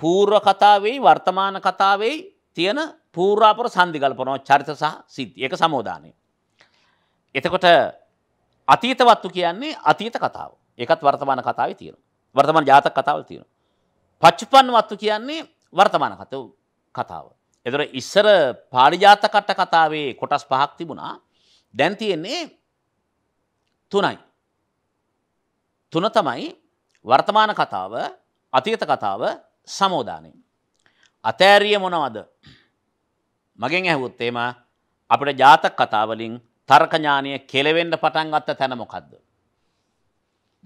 Speaker 1: පූර්ව කතාවෙයි වර්තමාන කතාවෙයි තියෙන පූරාපර සන්ධිකල්පනෝ චරිත සහ සිද්ධ එක සමෝධානය. එතකොට අතීතවත්තු කියන්නේ අතීත කතාව එකත් වර්තමාන කතාව තියෙන වර්තමාන ජාතක කතාව තියෙන. පච්චුපන් වත්තු කියන්නේ වර්තමාන කත කතාව. එදර ඉස්සර පාරිජාත කට්ට කතාවේ කොටස් පහක් තිබුණා දැන් තියෙන්නේ තුනයි. තුන තමයි වර්තමාන කතාව අතීත කතාව සමෝධානය. අතෑරිය මොනවද මගෙන් ඇහුවොත් එම අපට ජාතක කතාවලින් තර්ක ඥානය කෙලවෙන්න පටන් ගත්ත තැන මොකද්ද?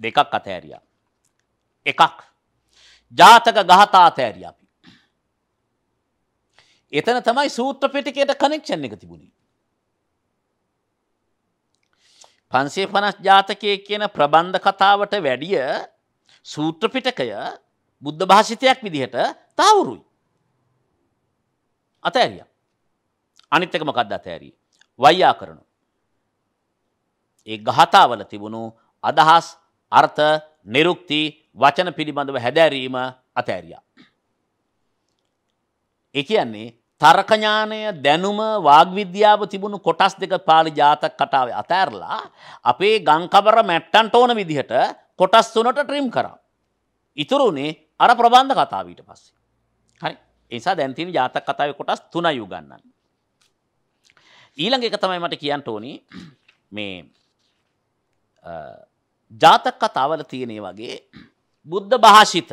Speaker 1: දෙකක් අතහැරියා. එකක් ජාතක ගාථා අතහැරියා අපි. එතන තමයි සූත්‍ර පිටකයට කනෙක්ෂන් එක තිබුණේ. පන්සේ පනස් ජාතකය කියන ප්‍රබන්ධ කතාවට වැඩිය සූත්‍ර පිටකය බුද්ධ භාෂිතයක් විදිහට තවුරුයි. අතෑරිය. අනිත්තක මොකක්ද අතෑරී. වයියා කරනු. ඒ ගාථාවල තිබුණු අදහස් අර්ථ නිරුක්ති වචන පිළිබඳව හැදෑරීම අතෑරියා. ඒ කියන්නේ තර්කඥානය දැනුම වාග්විද්‍යාව තිබුණු කොටස් දෙක පාලි ජාතක කතාවේ අතෑරලා අපේ ගංකබර මැට්ටන්ට ඕන විදිහට කොටස් තුනට ට්‍රීම් කරා. ඉතුරුනේ අර ප්‍රබන්ධ කතාව ඊට පස්සේ. හරි. ඒ නිසා දැන් තියෙන ජාතක කතාවේ කොටස් තුනයි උගන්වන්නේ. ඊළඟ එක තමයි මට කියන්න ඕනි මේ ජාතක කතාවල තියනේ වගේ බුද්ධ භාෂිත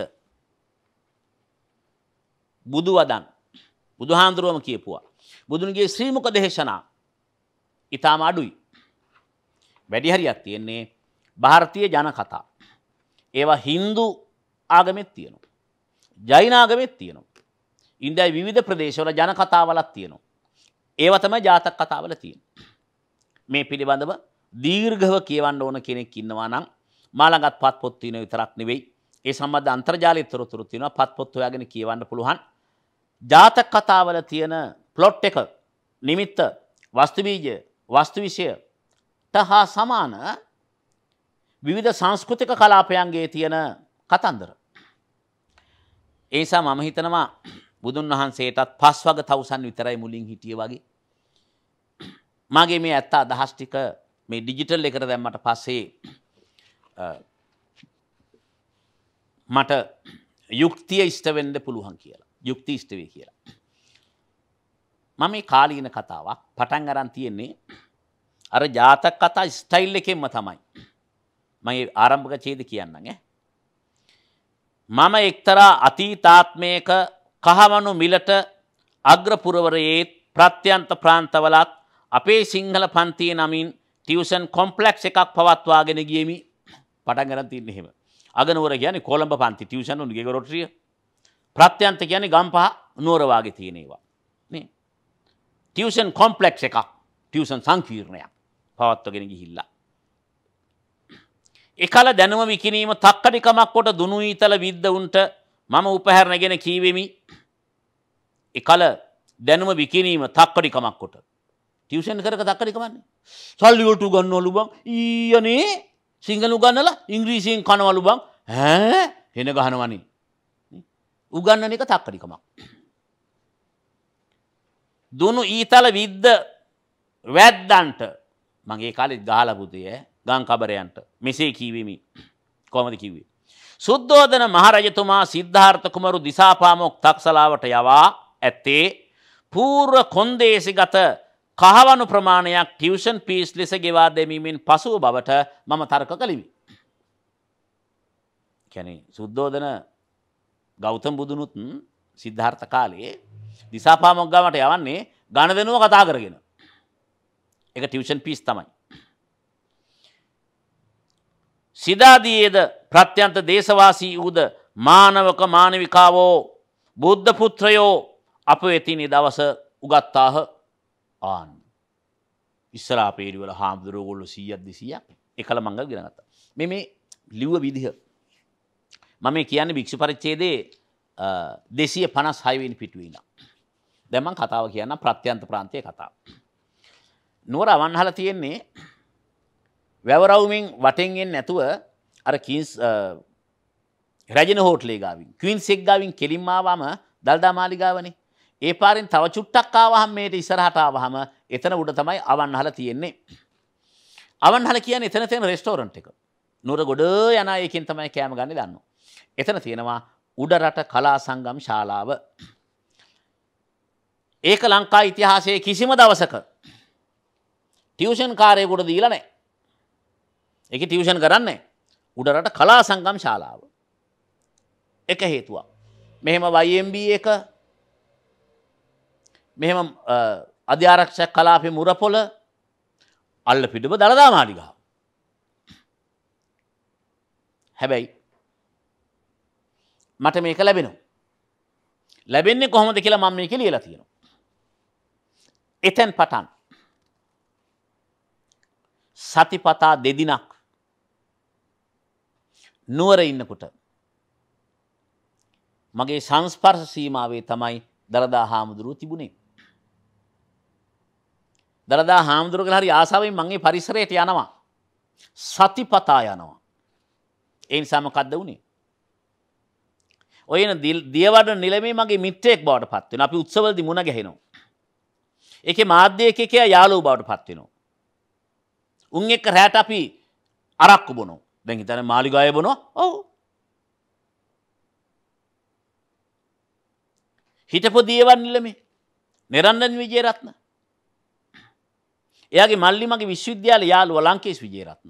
Speaker 1: බුදු වදන් බුදුහාන්දුරුවම කියපුවා. බුදුන්ගේ ශ්‍රීමක දේශනා ඉතාම අඩුයි. වැඩිහරියක් තියෙන්නේ භාරතිය ජන කතා. ඒවා හින්දු ආගමෙත් තියෙනු. ජෛනාගමෙත් තියෙනු. ඉන්දයි විධ ප්‍රදේශවල ජන කතාවලත් තියෙනු. ඒවතම ජාතක කතාවල තියෙන. මේ පිළිබඳව දීර්ඝව කියවන්න ඕන කෙනෙක් ඉන්නවා නම් මාළඟත් පත් පොත් තියෙන විතරක් නෙවෙයි. ඒ සම්බන්ධ අන්තර්ජාලය තොරතුරු තියෙනවා. පත් පොත් හොයාගෙන කියවන්න පුළුවන්. ජාතක කතාවල තියෙන ප්ලොට් එක, නිමිත්ත, වස්තු බීජ, වස්තු විෂයට හා සමාන විවිධ සංස්කෘතික කලාපයන්ගේ තියෙන කතන්දර. ඒ නිසා මම හිතනවා බුදුන් වහන්සේටත් පස්වග තවුසන් විතරයි මුලින් හිටිය වගේ. මගේ මේ ඇත්ත අදහස් ටික මේ ඩිජිටල් එකට දැම්මට පස්සේ මට යුක්තිය ඉස්ටවෙන්ඩ පුළුවන් කියලා යුක්ති ඉස්ටවේ කියලා. මම මේ කාලීන කතාවක් පටන් අරන් තියෙන්නේ අර ජාතක කතා ස්ටයිල් එකෙන්ම තමයි. මගේ ආරම්භක චේද කියන්න මම එක්තරා අතීතාත්මයක කහවනු මිලට අග්‍රපුරවරයේත් ප්‍රත්‍යන්ත ප්‍රාන්තවලත් අපේ සිංහල පන්තිය නමින් ටියවසන් කොම්පලෙක්් එකක් පවත්වාගෙන ගියමි පටන් ගන තින්න හෙම අගනුවර කියන කොළඹ පන්ති ටියවසන් උන්ගේ ගොරොට්‍රිය ප්‍රත්‍යන්ත කියන ගම්පහ නෝරවාගේ තියෙනේවා ටියවසන් කොම්පලෙක්් එකක් ටියවසන් සංකීර්ණයක් පවත්වගෙන ගිහිල්ලා එකල දැනුම විකිනීම තක්කඩිකමක් කොට දුනු ඊතල විද්ධවුන්ට මම උපහැරණගෙන කීවෙමි එකල දැනුම විකිනීම තක්කඩිකමක් කොට ටියවසන් කරක තක්කඩිකමන්නේ සල්ලිවලට ගන්නවලු බං ඊයනේ සිංහල උගන්නල ඉංග්‍රීසියෙන් කනවලු බං හැ හෙන ගහනවනි උගන්නන එක තක්කඩිකමක්. දුනු ඊතල විද්ධ වැද්දන්ට මගේ කාලෙත් ගාලබුදය ගංකබරයන්ට මෙසේ කීවමි කොමද කිවේ. සුද්දෝදන මහරජතුමා සිද්ධාර්ථ කුමරු දිසාපාමොක් තක්සලාවට යවා ඇත්තේ පූර්ව කොන්දේසි ගත කහවනු ප්‍රමාණයක් ටියවෂන් පිස් ලෙස ගෙවා දෙමීමෙන් පසුව බවට මම තර්ක කළිමි. කැන සුද්දෝදන ගෞතම් බුදුනුත් සිද්ධාර්ථ කාලයේ දිසාපාමොක්ගමට යවන්නේ ගණ දෙනුව කතා කරගෙන. එක ටියවෂන් පිස් තමයි. සිදාදයේද ප්‍රත්‍යන්ත දේශවාසී වූද මානවක මානවිකාවෝ බුද්ධ පුත්‍රයෝ අප වෙතිනි දවස උගත්තාහ ආන් ඉස්සලා පේඩිවල හාමුදුරුවගොල්ලු සීයක් දෙසියක් එකළ මඟ ගෙනගත. මෙ මේ ලිව්ව විදිහ. මම කියන්න භික්ෂු පරිච්චේදේ දෙසිය පනස් හයිවෙන් පිටුවීන. දැම කතාව කියන්න ප්‍රත්‍යන්ත ප්‍රාන්තය කතාව. නුවර අවන්හල තියෙන්නේ වැවරවුමින් වටෙන්ගෙන් නැතුව අර කින්ස් රජන හෝටලේ ගාවින් කවින් සෙක්ගාවින් කෙලින්මාවාම දල්දා මාලිගාවනේ ඒ පාරෙන් තව චුට්ටක් ආවහම මේට ඉස්සරහට ආවහම එතන උඩ තමයි අවන්හල තියෙන්නේ. අවන්හල කියන්නේ එතන තියෙන රෙස්ටෝරන්ට් එක. නුර ගොඩ යන එකෙන් තමයි කෑම ගන්න දන්න. එතන තියෙනවා උඩරට කලා සංගම් ශාලාව. ඒක ලංකා ඉතිහාසයේ කිසිම දවසක ටියවෂන් කාරයකුට දීලා නෑ. එක ටියවෂන් කරන්නේ උඩරට කලා සංගම් ශාලාව. එක හේතුවක්. මෙහෙම වයිම්B එක මෙහෙම අධ්‍යාරක්ෂ කලාපි මුරපොල අල්ල පිටුම දළදා මාඩිගා. හැබැයි මට මේක ලැබෙනු. ලැබෙන්නේ කොහොමද කියලා මම මේක ලියලා තියෙනවා. එතැන් පටන් සතිපතා දෙදිනක් නුවර ඉන්නකුට මගේ සංස්පර්ශ සීමාවේ තමයි දළදා හාමුදුරුව තිබුණේ දළදා හාමුදුරුවල හරි ආසාාවෙන් මගේ පරිසරයට යනවා. සතිපතා යනවා. එන් සමකක්ද වුණේ. ඔයන දියවට නිලමේ මගේ මිත්‍රයෙක් බවට පත්වෙන අපි උත්සවලදි මුණ ගැහෙනවා. එක මාධ්‍යයකකය යාලෝ බවට පත්වෙනවා. උන් එක්ක රෑට අපි අරක්කු බොනෝ දැන් තන මාලිගය බොනෝ ඔවු හිටපු දියවන් නිලමේ නිරන්නන් විජයරත්න එයාගේ මල්ලි මගේ විශ්වවිද්‍යාල යාළුව ලංකේස් විජේරත්න.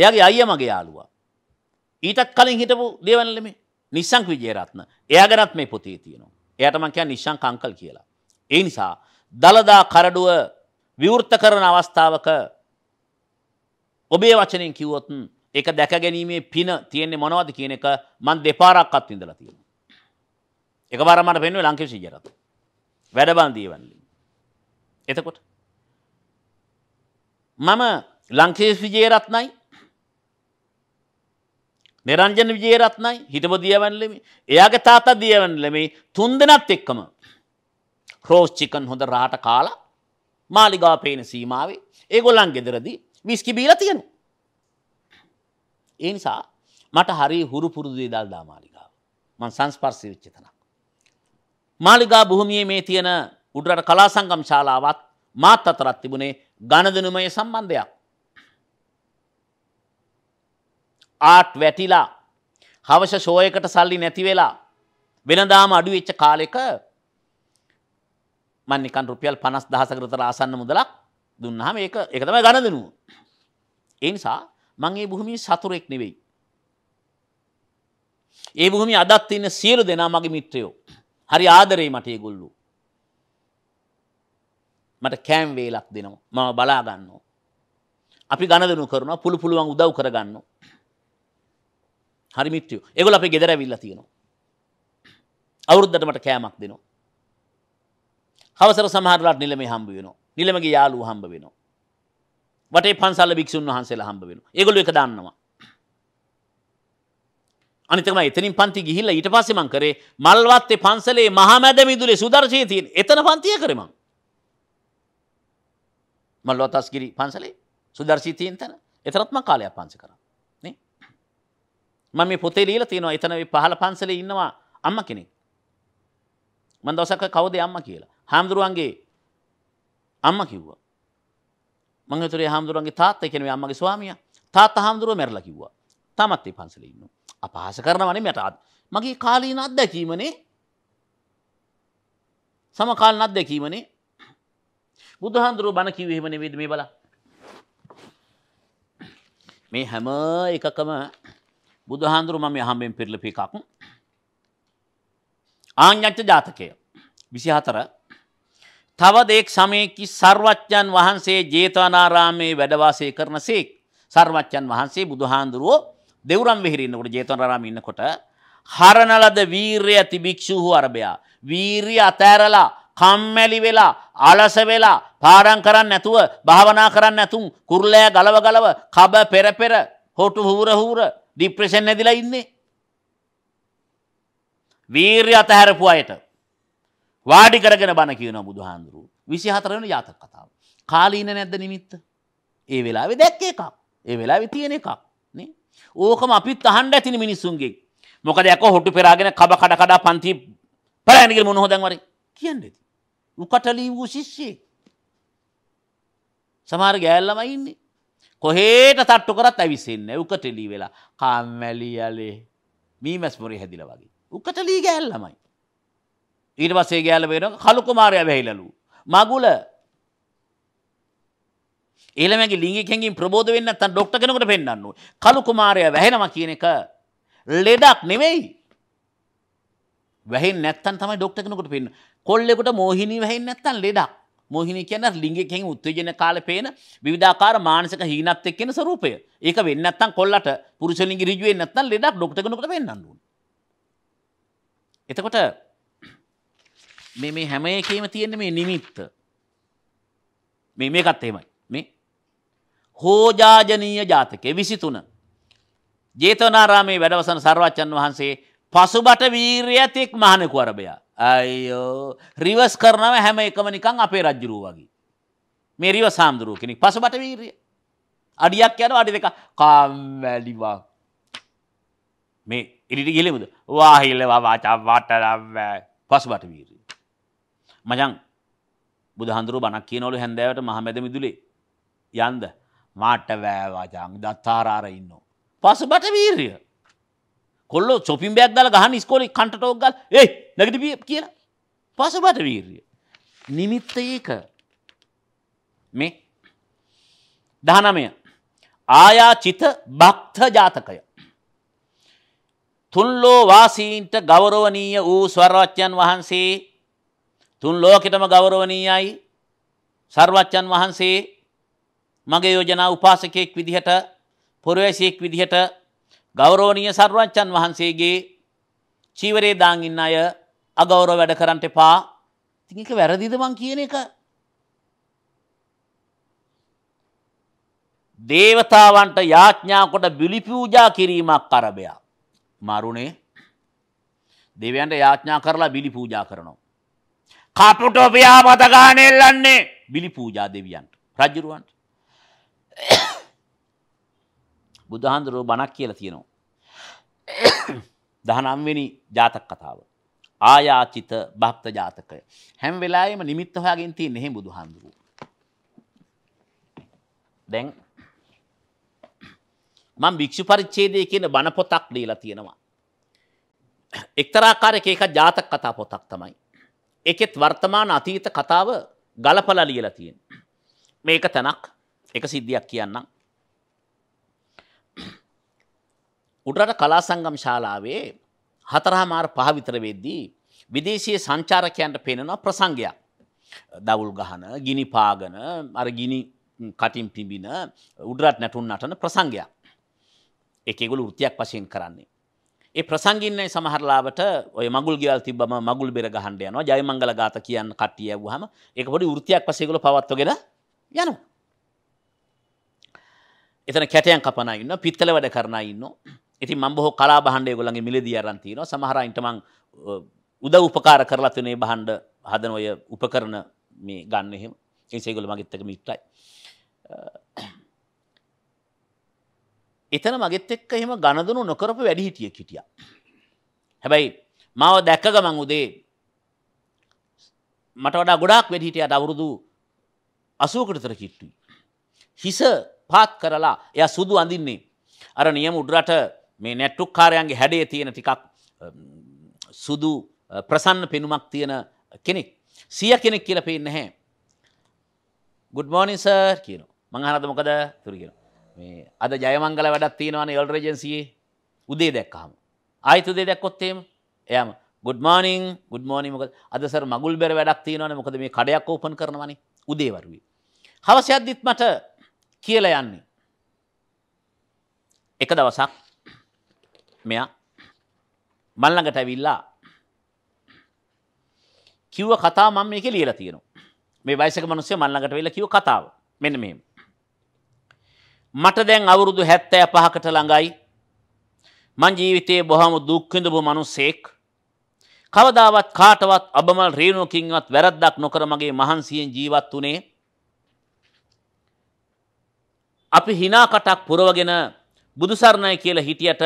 Speaker 1: එයාගේ අය මගේ යාළුවා. ඊටත් කලින් හිටපු දේවනලමේ නිසංක් විජේරත්න එයා ගැනත් මේ පොතේ තියෙනවා. එයාටමං කියන් නිශං කංකල් කියලා. ඒ නිසා දළදා කරඩුව විවෘත කරන අවස්ථාවක ඔබේ වචනයෙන් කිව්වොත්න් එක දැක ගැනීමේ පින තියෙන්නේ මොනවද කියන එක මන් දෙපාරක් අත් ඉඳලා තියෙන. එක බාරමට පෙන්ව ලංකේ සිජරත්. වැඩබන් දීවන්ලින්. එතකොට මම ලංකේස් විජේරත්නයි නිරංජන විජේරත්නයි හිටපු දියවැන්ලෙමි එයාගේ තාතා දියවැන්ලෙමි තුන් දෙනත් එක්කම රෝස් චිකන් හොඳ රාට කාලා මාලිගා පේන සීමාවේ ඒගොල්ලන් ගෙදරදී විස්කි බීල තියෙන. ඒ නිසා මට හරි හුරු පුරුදුේ දල්දා මාලිගාව මං සංස්පර්සි විච්චතන. මාලිගා බොහොමිය මේ තියෙන උඩරට කලා සංගම් ශාලාවත් මාත් අතරත් තිබුණේ ගණදනුමය සම්බන්ධයක්. ආට් වැටිලා හවස ෂෝයකට සල්ලි නැතිවෙලා වෙනදාම අඩුවෙච්ච කාලෙක මන්නිකන් රුපියල් පනස් දහසකරතර ආසන්න මුදලක් දුන්නහම ඒක එක තමයි ගණදනුව. එනිසා මං ඒ බොහොමි සතුරෙක් නෙවෙයි. ඒ බොහොමි අදත් ඉන්න සියලු දෙනා මගේ මිත්‍රයෝ. හරි ආදරේ මට ඒගොල්ලු. මට කෑම් වේලක් දෙනවා. මම බලා ගන්නවා. අපි ගණදෙනු කරනවා. පුළු පුළුවන් උදව් කරගන්නවා. හරි මිත්‍රයෝ. ඒගොල්ලෝ අපේ ගෙදර ඇවිල්ලා තියෙනවා. අවුරුද්දට මට කෑමක් දෙනවා. හවසර සමහරලාට නිලමේ හම්බ වෙනවා. නිලමගේ යාළුවෝ හම්බ වෙනවා. වටේ පන්සල් භික්ෂුන් වහන්සේලා හම්බ වෙනවා. ඒගොල්ලෝ ඒක දන්නවා. අනිතම එතනින් පන්ති ගිහිල්ලා ඊට පස්සේ මං කරේ මල්වත්තේ පන්සලේ මහා මැද මිදුලේ සුදර්ශී තියෙන. එතන පන්තිය කරේ මං. මල් ලෝතස්ගිරි පන්සලේ සුදර්ශී තියෙන තැන එතරත් මම කාලයක් පාන්සි කරා නේ මම මේ පොතේ ලියලා තියෙනවා එතන මේ පහළ පන්සලේ ඉන්නවා අම්මා කෙනෙක් මම දවසක් කවුද අම්මා කියලා හාමුදුරුවන්ගේ අම්මා කිව්වා මම හිතුවේ හාමුදුරුවන්ගේ තාත්තා කියන්නේ අම්මගේ ස්වාමියා තාත්තා හාමුදුරුවෝ මැරලා කිව්වා තාමත් මේ පන්සලේ ඉන්නවා අපහාස කරනවනේ මට මගේ කාලීන අත්දැකීමනේ සමකාලීන අත්දැකීමනේ බුදුහාන්දුරුව බණ කිව් එහෙම නෙවෙයිද මේ බලන්න. මේ හැම එකකම බුදුහාන්දුරුව මම යහම්බෙන් පෙරලපු එකක්. ආඤ්ඤත්‍ය ජාතකය 24 තවද එක් සමයකි සර්වච්ඡන් වහන්සේ ජේතවනාරාමේ වැඩ වාසය කරනසේක් සර්වච්ඡන් වහන්සේ බුදුහාඳුරෝ දෙවුරම් වෙහිරි ඉන්නකොට ජේතවනාරාමේ ඉන්නකොට හරණලද වීරය ඇති භික්ෂූහු අරබයා වීරිය අතෑරලා කම්මැලි වෙලා අලස වෙලා පාඩම් කරන්න නැතුව භාවනා කරන්න නැතුම් කුරුලෑ ගලව ගලව කබ පෙර පෙර හොටු හූර හූර ડિප්‍රෙෂන් නැදිලා ඉන්නේ. වීර්ය අතහැරපු අයට වාඩි කරගෙන බණ කියනවා බුදුහාඳුරු 24 වෙනි ජාතක කතාව. කාලීන නැද්ද නිමිත්ත? ඒ වෙලාවේ දැක්ක එකක්. ඒ වෙලාවේ තියෙන එකක් නේ. ඕකම අපිත් අහන්න ඇතිනේ මිනිස්සුන්ගෙන්. මොකද යකෝ හොටු පෙරාගෙන කබ කඩ කඩ පන්ති පරාගෙන මොන හොදන් වරේ කියන්නේ. උකටලී වූ ශිෂ්‍යය. සමාර ගෑල්ලමයින්නේ. කොහේට තට්ටු කරත් ඇවිසෙන්න උකටලී වෙලා කම්මැලියලේ මී මැස්මොරි හැදිල වගේ. උකටලී ගෑල්ලමයි. ඊට පස්සේ ගෑල වෙන කලුකුමාරය වැහිලලු. මගුල ඒළමගේ ලිගිකැගින් ප්‍රබෝධ වෙන්න තන් ඩොක්ට කෙනකට පෙන්න්නන්නු. කලු කුමාරය වැහෙනම කියන එක ලෙඩක් නෙවෙයි. වැහි නැත්තන් තමයි ඩොක්ට කෙනකට පෙන්න්න කොල්ලෙකුට මෝහිනී වැහෙන් නැත්තන් ලෙඩක් මොහිනි කියන ලිංගිකෙන් උත්තේජන කාලේ පේන විවිධාකාර මානසික හීනත් එක්කෙන ස්වරූපය. ඒක වෙන්නේ නැත්නම් කොල්ලට පුරුෂ ලිංග ඍජු වෙන්නේ නැත්නම් ලෙඩක් ડોක්ටර් කෙනෙකුට වෙන්නන්න ඕන. එතකොට මේ මේ හැම එකෙම තියෙන මේ නිමිත්ත මේ මේකත් එහෙමයි. මේ හෝජාජනීය ජාතකයේ 23 ජේතවනාරාමේ වැඩවසන සර්වජන් වහන්සේ පසුබට වීරය තෙක් මහනෙකු අරබයා. අයෝ රිවස් කරනව හැම එකම නිකං අපේ රජ්ජුරුව වගේ. මේ රිව සාමුදුරුව කෙනෙක් පසුබට වීරිය. අඩියක් යන අඩි දෙක කම්වැලිවා. මේ ඉරිට ගිලෙමුද වාහිල්ලවා වාචා වටරම්ව පසුබට වීරිය. මජං බුදහන්දුරු බණක් කියනවලු හැන්දෑවට මහමැද මිදුලේ යන්ද මාට වෑවාජාම් දත්තාරාර ඉන්නවා. පසුබට වීරිය. කොල්ල සොපින් බයක් දල ගහන ස්කෝල කටට ෝගල් ඒ නැගටිපිය කියන පසබට වීර්ය. නිමිත්ත ඒක මේ දහනමය ආයාචිත භක්ත ජාතකය. තුන් ලෝ වාසීන්ට ගෞරවනීය වූ ස්වර්වච්චයන් වහන්සේ තුන් ලෝකෙටම ගෞරවනීයයි සර්වච්චන් වහන්සේ මගේ යෝජනා උපාසකයෙක් විදිහට පොරවැසියෙක් විදිහට ගෞරෝණීය සර්වච්චන් වහන්සේගේ චීවරේ දාං ඉන්න අය අගෞරව වැඩ කරන්නට එපා. ඉතින් ඒක වැරදිද මං කියන එක? දේවතාවන්ට යාඥා කොට බිලි පූජා කිරීමක් අරබයා. මරුණේ දෙවියන්ට යාඥා කරලා බිලි පූජා කරනවා. කපුටෝපියා මතගානෙල්ලන්නේ බිලි පූජා දෙවියන්ට රජරුවන්ට බුදුහාන්දුරුව බණක් කියලා තියෙනවා. දහනම්වෙනි ජාතක කතාව. ආයාචිත භක්ත ජාතකය. හැම් වෙලායම නිමිත්ත හොයාගෙන තියෙන එහෙ බුදුහාන්දුරුව. දැන් මම භික්ෂු පරිච්ඡේදය කියන බණ පොතක් දීලා තියෙනවා. එක්තරා ආකාරයක ඒක ජාතක කතා පොතක් තමයි. ඒකෙත් වර්තමාන අතීත කතාව ගලපලා ලියලා තියෙනවා. මේක තනක් එක සිද්ධියක් කියන්නම්. උඩරට කලා සංගම් ශාලාවේ හතරහමාර පහ විතර වෙද්දී විදේශීය සංචාරකයන්ට පෙනෙන ප්‍රසංගයක්. දවුල් ගහන, ගිනි පාගන, අර ගිනි කටින් පිඹින උඩරට නැටුම් නටන ප්‍රසංගයක්. ඒක ඒගොල්ලෝ වෘත්තියක් වශයෙන් කරන්නේ. ඒ ප්‍රසංගින්නේ සමහරලාවට ඔය මගුල් ගෙවල් තිබ්බම මගුල් බෙර ගහන්න යනවා. ජයමංගල ගාත කියන කට්ටිය ඇව්වහම ඒක පොඩි වෘත්තියක් වශයෙන් ඒගොල්ලෝ පවත්වගෙන යනවා. එතන කැටයන් කපනා ඉන්නවා, පිත්තල වැඩ කරනා ඉන්නවා. ඉතින් මම බොහෝ කලා භාණ්ඩ ඒගොල්ලන්ගේ මිලදී අරන් තිනවා සමහර අයින්ට මං උදව් උපකාර කරලා තියෙන මේ භාණ්ඩ හදන ඔය උපකරණ මේ ගන්න එහෙම ඒ නිසා ඒගොල්ලෝ මගෙත් එක්ක මිත්‍රයි එතන මගෙත් එක්ක එහෙම ගණදනු නොකරපු වැඩිහිටියෙක් හිටියා හැබැයි මාව දැක්ක ගමන් උදේ මට වඩා ගොඩාක් වැඩිහිටියට අවුරුදු 80කට විතර කිට්ටුයි හිස පාත් කරලා එයා සුදු අඳින්නේ අර නියම උඩරට මේ නැට්ටුක්කාරයන්ගේ හැඩේ තියෙන ටිකක් සුදු ප්‍රසන්න පෙනුමක් තියෙන කෙනෙක් සිය කෙනෙක් කියල පේ නැහැ. ගුඩ්මෝනිස කියන මංහනද මොකද තුරගෙන මේ අද ජයමංගල වැඩත් තියෙනවාන යොල්රජන්සියේ උදේ දැක්කාම. ආයතුදේ දැක්කොත්තේම එයම ගුඩ්මානිං ගුඩ්මෝනි මොක අදසර මගුල් බැර වැඩක් තියෙනවන මොකද මේ කඩයක් ඕපන් කරනවනි උදේවරුවී. හවසයද්දිත් මට කියල යන්නේ. එක දවසක් මෙයා මන් ළඟට ඇවිල්ලා කිව්ව කතාව මම මේකේ ලියලා තියෙනවා. මේ වයසක මිනිස්සයා මන් ළඟට වෙලා කිව්ව කතාව. මෙන්න මෙහෙම. මට දැන් අවුරුදු 75කට ළඟයි. මං ජීවිතේ බොහොම දුක් විඳපු මිනිසෙක්. කවදාවත් කාටවත් අබමල් රීනුකින්වත් වැරද්දක් නොකර මගේ මහන්සියෙන් ජීවත් වුණේ. අපි hina කටක් පුරවගෙන බුදුසරණයි කියලා හිටියට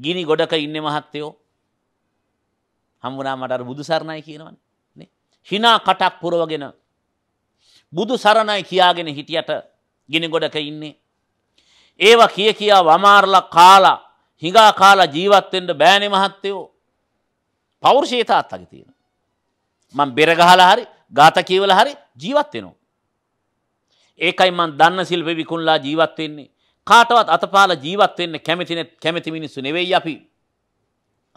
Speaker 1: ගිනි ගොඩක ඉන්න මහත්තයෝ හම්බුනා මට බුදු සරණයි කියනවන හිනා කටක් පුරවගෙන බුදු සරණයි කියාගෙන හිටියට ගිනි ගොඩක ඉන්නේ. ඒව කිය කියා වමාරල කාලා හිඟා කාලා ජීවත්තෙන්ට බෑනෙ මහත්තයෝ පෞරුෂේතාත් අග තියෙන. මං බෙරගහල හරි ගාත කියවල හරි ජීවත්වෙනවා. ඒකයි මන් දන්න සිල්ප විකුණලා ජීවත්වෙන්නේ කාටවත් අතපාල ජීවත් වෙන්න කැමති කැමති මිනිස්සු නෙවෙයි අපි.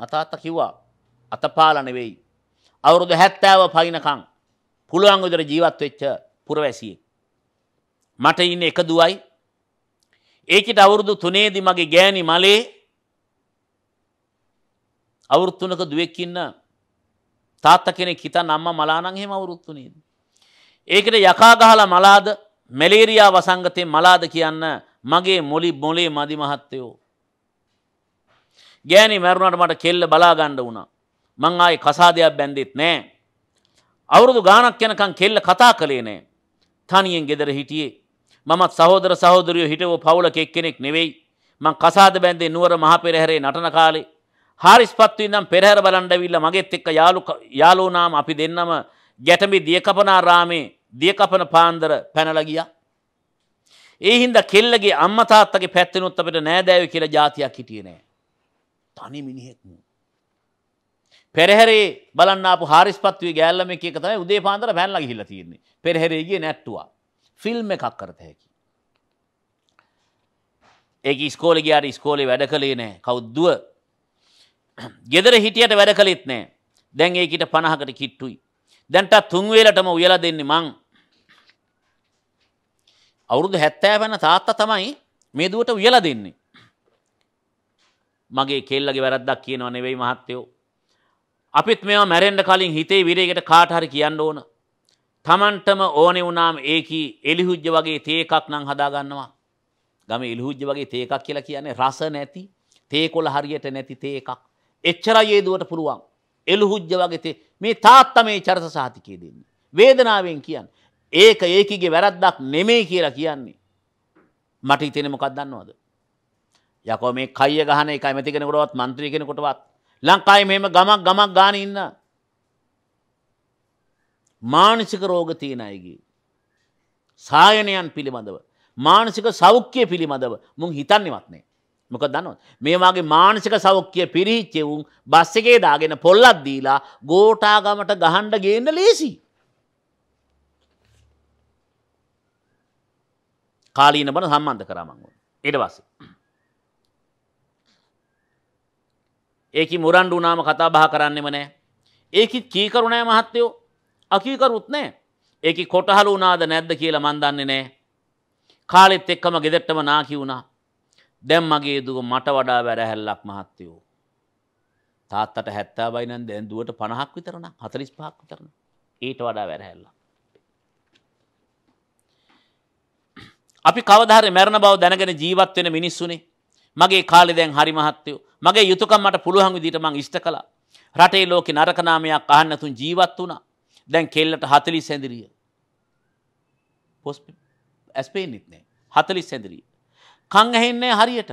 Speaker 1: අතාත්ත කිව්වා අතපාල නෙවෙයි. අවුරුදු 70 පයින්කම් පුළුවන් විදිහට ජීවත් වෙච්ච පුරවැසියෙක්. මට ඉන්නේ එක දුවයි. ඒකිට අවුරුදු 3ේදී මගේ ගෑණි මලේ අවුරුදු තුනක දුවෙක් ඉන්න තාත්තා කෙනෙක් හිතන් අම්මා මලා නම් එහෙම අවුරුදු තුනේදී. ඒකට යකා ගහලා මලාද මැලේරියා වසංගතයෙන් මලාද කියන්න මගේ මොලි මොලේ මදි මහත්තයෝ. ගෑනි මැරුණට මට කෙල්ල බලාගණ්ඩ වුණා. මං ආයි කසාදයක් බැන්දිත් නෑ. අවුරුදු ගානක් යනකං කෙල්ල කතා කළේ නෑ. තනියෙන් ගෙදර හිටියේ. මමත් සහෝදර සහෝදරියෝ හිටව පවුල කෙක් කෙනෙක් නෙවෙයි. මං කසාද බැන්දේ නුවර මහ පෙරහැරේ නටන කාලේ. හාරිස්පත්තු ඉඳම් පෙරහැර බලන්ඩවිල්ල මගෙත් එක්ක යාලු යාලෝනාම අපි දෙන්නම ගැටමි දියකපනාරාමේ දියකපන පාන්දර පැනලගියා. ඒ හින්දා කෙල්ලගේ අම්මා තාත්තගේ පැත්තෙනොත් අපිට නෑදෑයෝ කියලා જાතියක් හිටියේ නෑ. තනි මිනිහෙක් නෝ. පෙරහැරේ බලන්න ආපු හාරිස් පත්තුවේ ගෑල්ලම එක එක තමයි උදේ පාන්දර පැනලා ගිහිල්ලා තියෙන්නේ. පෙරහැරේ ගියේ නැට්ටුවා. ෆිල්ම් එකක් කරත හැකි. ඒක ඉස්කෝලේ ගියාට ඉස්කෝලේ වැඩ කළේ නැහැ. කවුද්දුව? ගෙදර හිටියට වැඩ කළෙත් නැහැ. දැන් ඒකිට 50කට කිට්ටුයි. දැන්ට තුන් වේලටම උයලා දෙන්නේ මං. අවුරුදු 70 වෙන තාත්තා තමයි මේ දුවට උයලා දෙන්නේ. මගේ කෙල්ලගේ වැරද්දක් කියනව නෙවෙයි මහත්තයෝ. අපිත් මේවා මැරෙන්න කලින් හිතේ විරේකට කාට හරි කියන්න ඕන. Tamanටම ඕනේ වුණාම ඒකී එලිහුජ්ජ වගේ තේ එකක් නම් හදාගන්නවා. ගමේ එලිහුජ්ජ වගේ තේ එකක් කියලා කියන්නේ රස නැති, තේ කොළ හරියට නැති තේ එකක්. එච්චරයි ඒ දුවට පුළුවන්. එලිහුජ්ජ වගේ තේ මේ තාත්තා මේ චරිත සාතිකයේ දෙන්නේ. වේදනාවෙන් කියන්නේ ඒක ඒකගේ වැරද්දක් නෙමේ කියලා කියන්නේ. මට ඉතෙන මොකක් දන්නවද. යකෝ මේ කය ගහන එක ඇමති කෙනකොටවත් මන්ත්‍රී කෙනකොටවත් ලංකායි මෙම ගමක් ගමක් ගාන ඉන්න. මානසික රෝග තියෙන අයගේ. සායනයන් පිළිබඳව. මානසික සෞඛ්‍ය පිළිබඳව මුං හිතන්නවත්නේ. මොක දන්නොත් මේවාගේ මානසික සෞඛ්‍ය පිරිච්චෙවුන් බස් එකේ දාගෙන පොල්ලත් දීලා ගෝටාගමට ගහන්ඩ ගේන්න ලේසි. කාලීන බන සම්බන්ධ කරමංව. එඩවස. ඒක මුරන්ඩු නාම කතා බහ කරන්නෙම නෑ. ඒකත් කීකරුණෑ මහත්තයෝ අකීකරුත් නෑ ඒක කොටහලු නාද නැද්ද කියලා මන්දන්නේ නෑ. කාලෙත් එක්කම ගෙදෙට්ටම නාකි වුණා. දැම් මගේ දුව මට වඩා වැරහැල්ලක් මහත්තයෝ. තාත්තට හැත්තා බයිනන් දැන්දුවට පණහක් විතරන හතරිස් පහක් විතරන ඊට වඩා වැරහැල්ලා. අපි කවදාහරි මැරණ බව දැනගෙන ජීවත් වෙන මිනිස්සුනේ. මගේ කාලේ දැන් හරි මහත්යෝ. මගේ යුතුයකම් මට පුළුවන් විදිහට මං ඉෂ්ට කළා. රටේ ලෝකේ නරක නාමයක් අහන්න තුන් ජීවත් වුණා. දැන් කෙල්ලට 40 සැඳිරිය. පොස් ඇස්පේන්නෙත් නෑ. 40 සැඳිරිය. කන් ඇහෙන්නේ හරියට.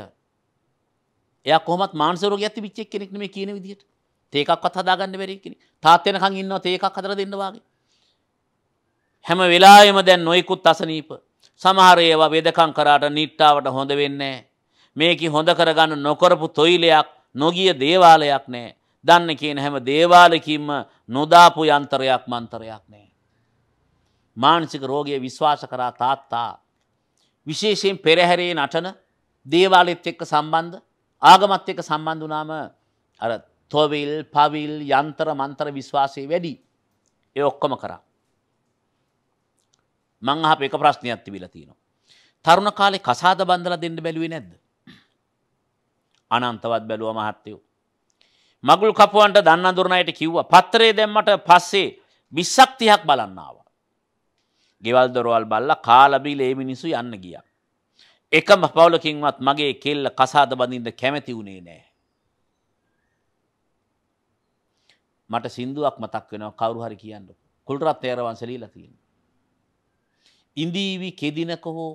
Speaker 1: එයා කොහොමත් මානසික රෝගයක් තිබිච්ච එක්කෙනෙක් නෙමෙයි කියන විදිහට. තේකක්වත් හදාගන්න බැරි කෙනෙක්. තාත් වෙනකන් ඉන්නවා තේකක් හදලා දෙන්න වාගේ. හැම වෙලාවෙම දැන් නොයිකුත් අසනීප සමහර ඒවා වෙදකම් කරාට නිට්ටාවට හොඳ වෙන්නේ මේක හොඳ කරගන්න නොකරපු තොයිලයක් නොගිය දේවාලයක් නෑ දන්න කියන හැම දේවාලකින්ම නොදාපු යන්තරයක් මන්තරයක් නෑ. මානසික රෝගය විශ්වාස කරා තාත්තා විශේෂයෙන් පෙරහැරේ නටන දේවාලෙත් එක්ක සම්බන්ධ ආගමත් එක්ක සම්බන්ධ වුණාම අර තොවිල් පවිල් යන්තර මන්තර විශ්වාසය වැඩි ඒ ඔක්කොම කරා. මං අහ එක ප්‍රශ්නයක් තිබිලා තියෙනවා. තරුණ කාලේ කසාද බන්දලා දෙන්න බැලුවේ නැද්ද? අනන්තවත් බැලුවා මහත්තයෝ. මගුල් කපුවන්ට දන්න දුරණයට කිව්වා පත්‍රයේ දැම්මට පස්සේ 20ක් 30ක් බලන්න ආවා. ගෙවල් දොරවල් බල්ලා කාලබිල ඒ මිනිස්සු යන්න ගියා. එකම පවුලකින්වත් මගේ කෙල්ල කසාද බඳින්න කැමති වුණේ නෑ. මට සින්දුවක් මතක් වෙනවා කවුරු හරි කියන්න. කුල්රත් තේරවංශ ලියලා තියෙනවා. ඉඳීවි කෙදිනකොහෝ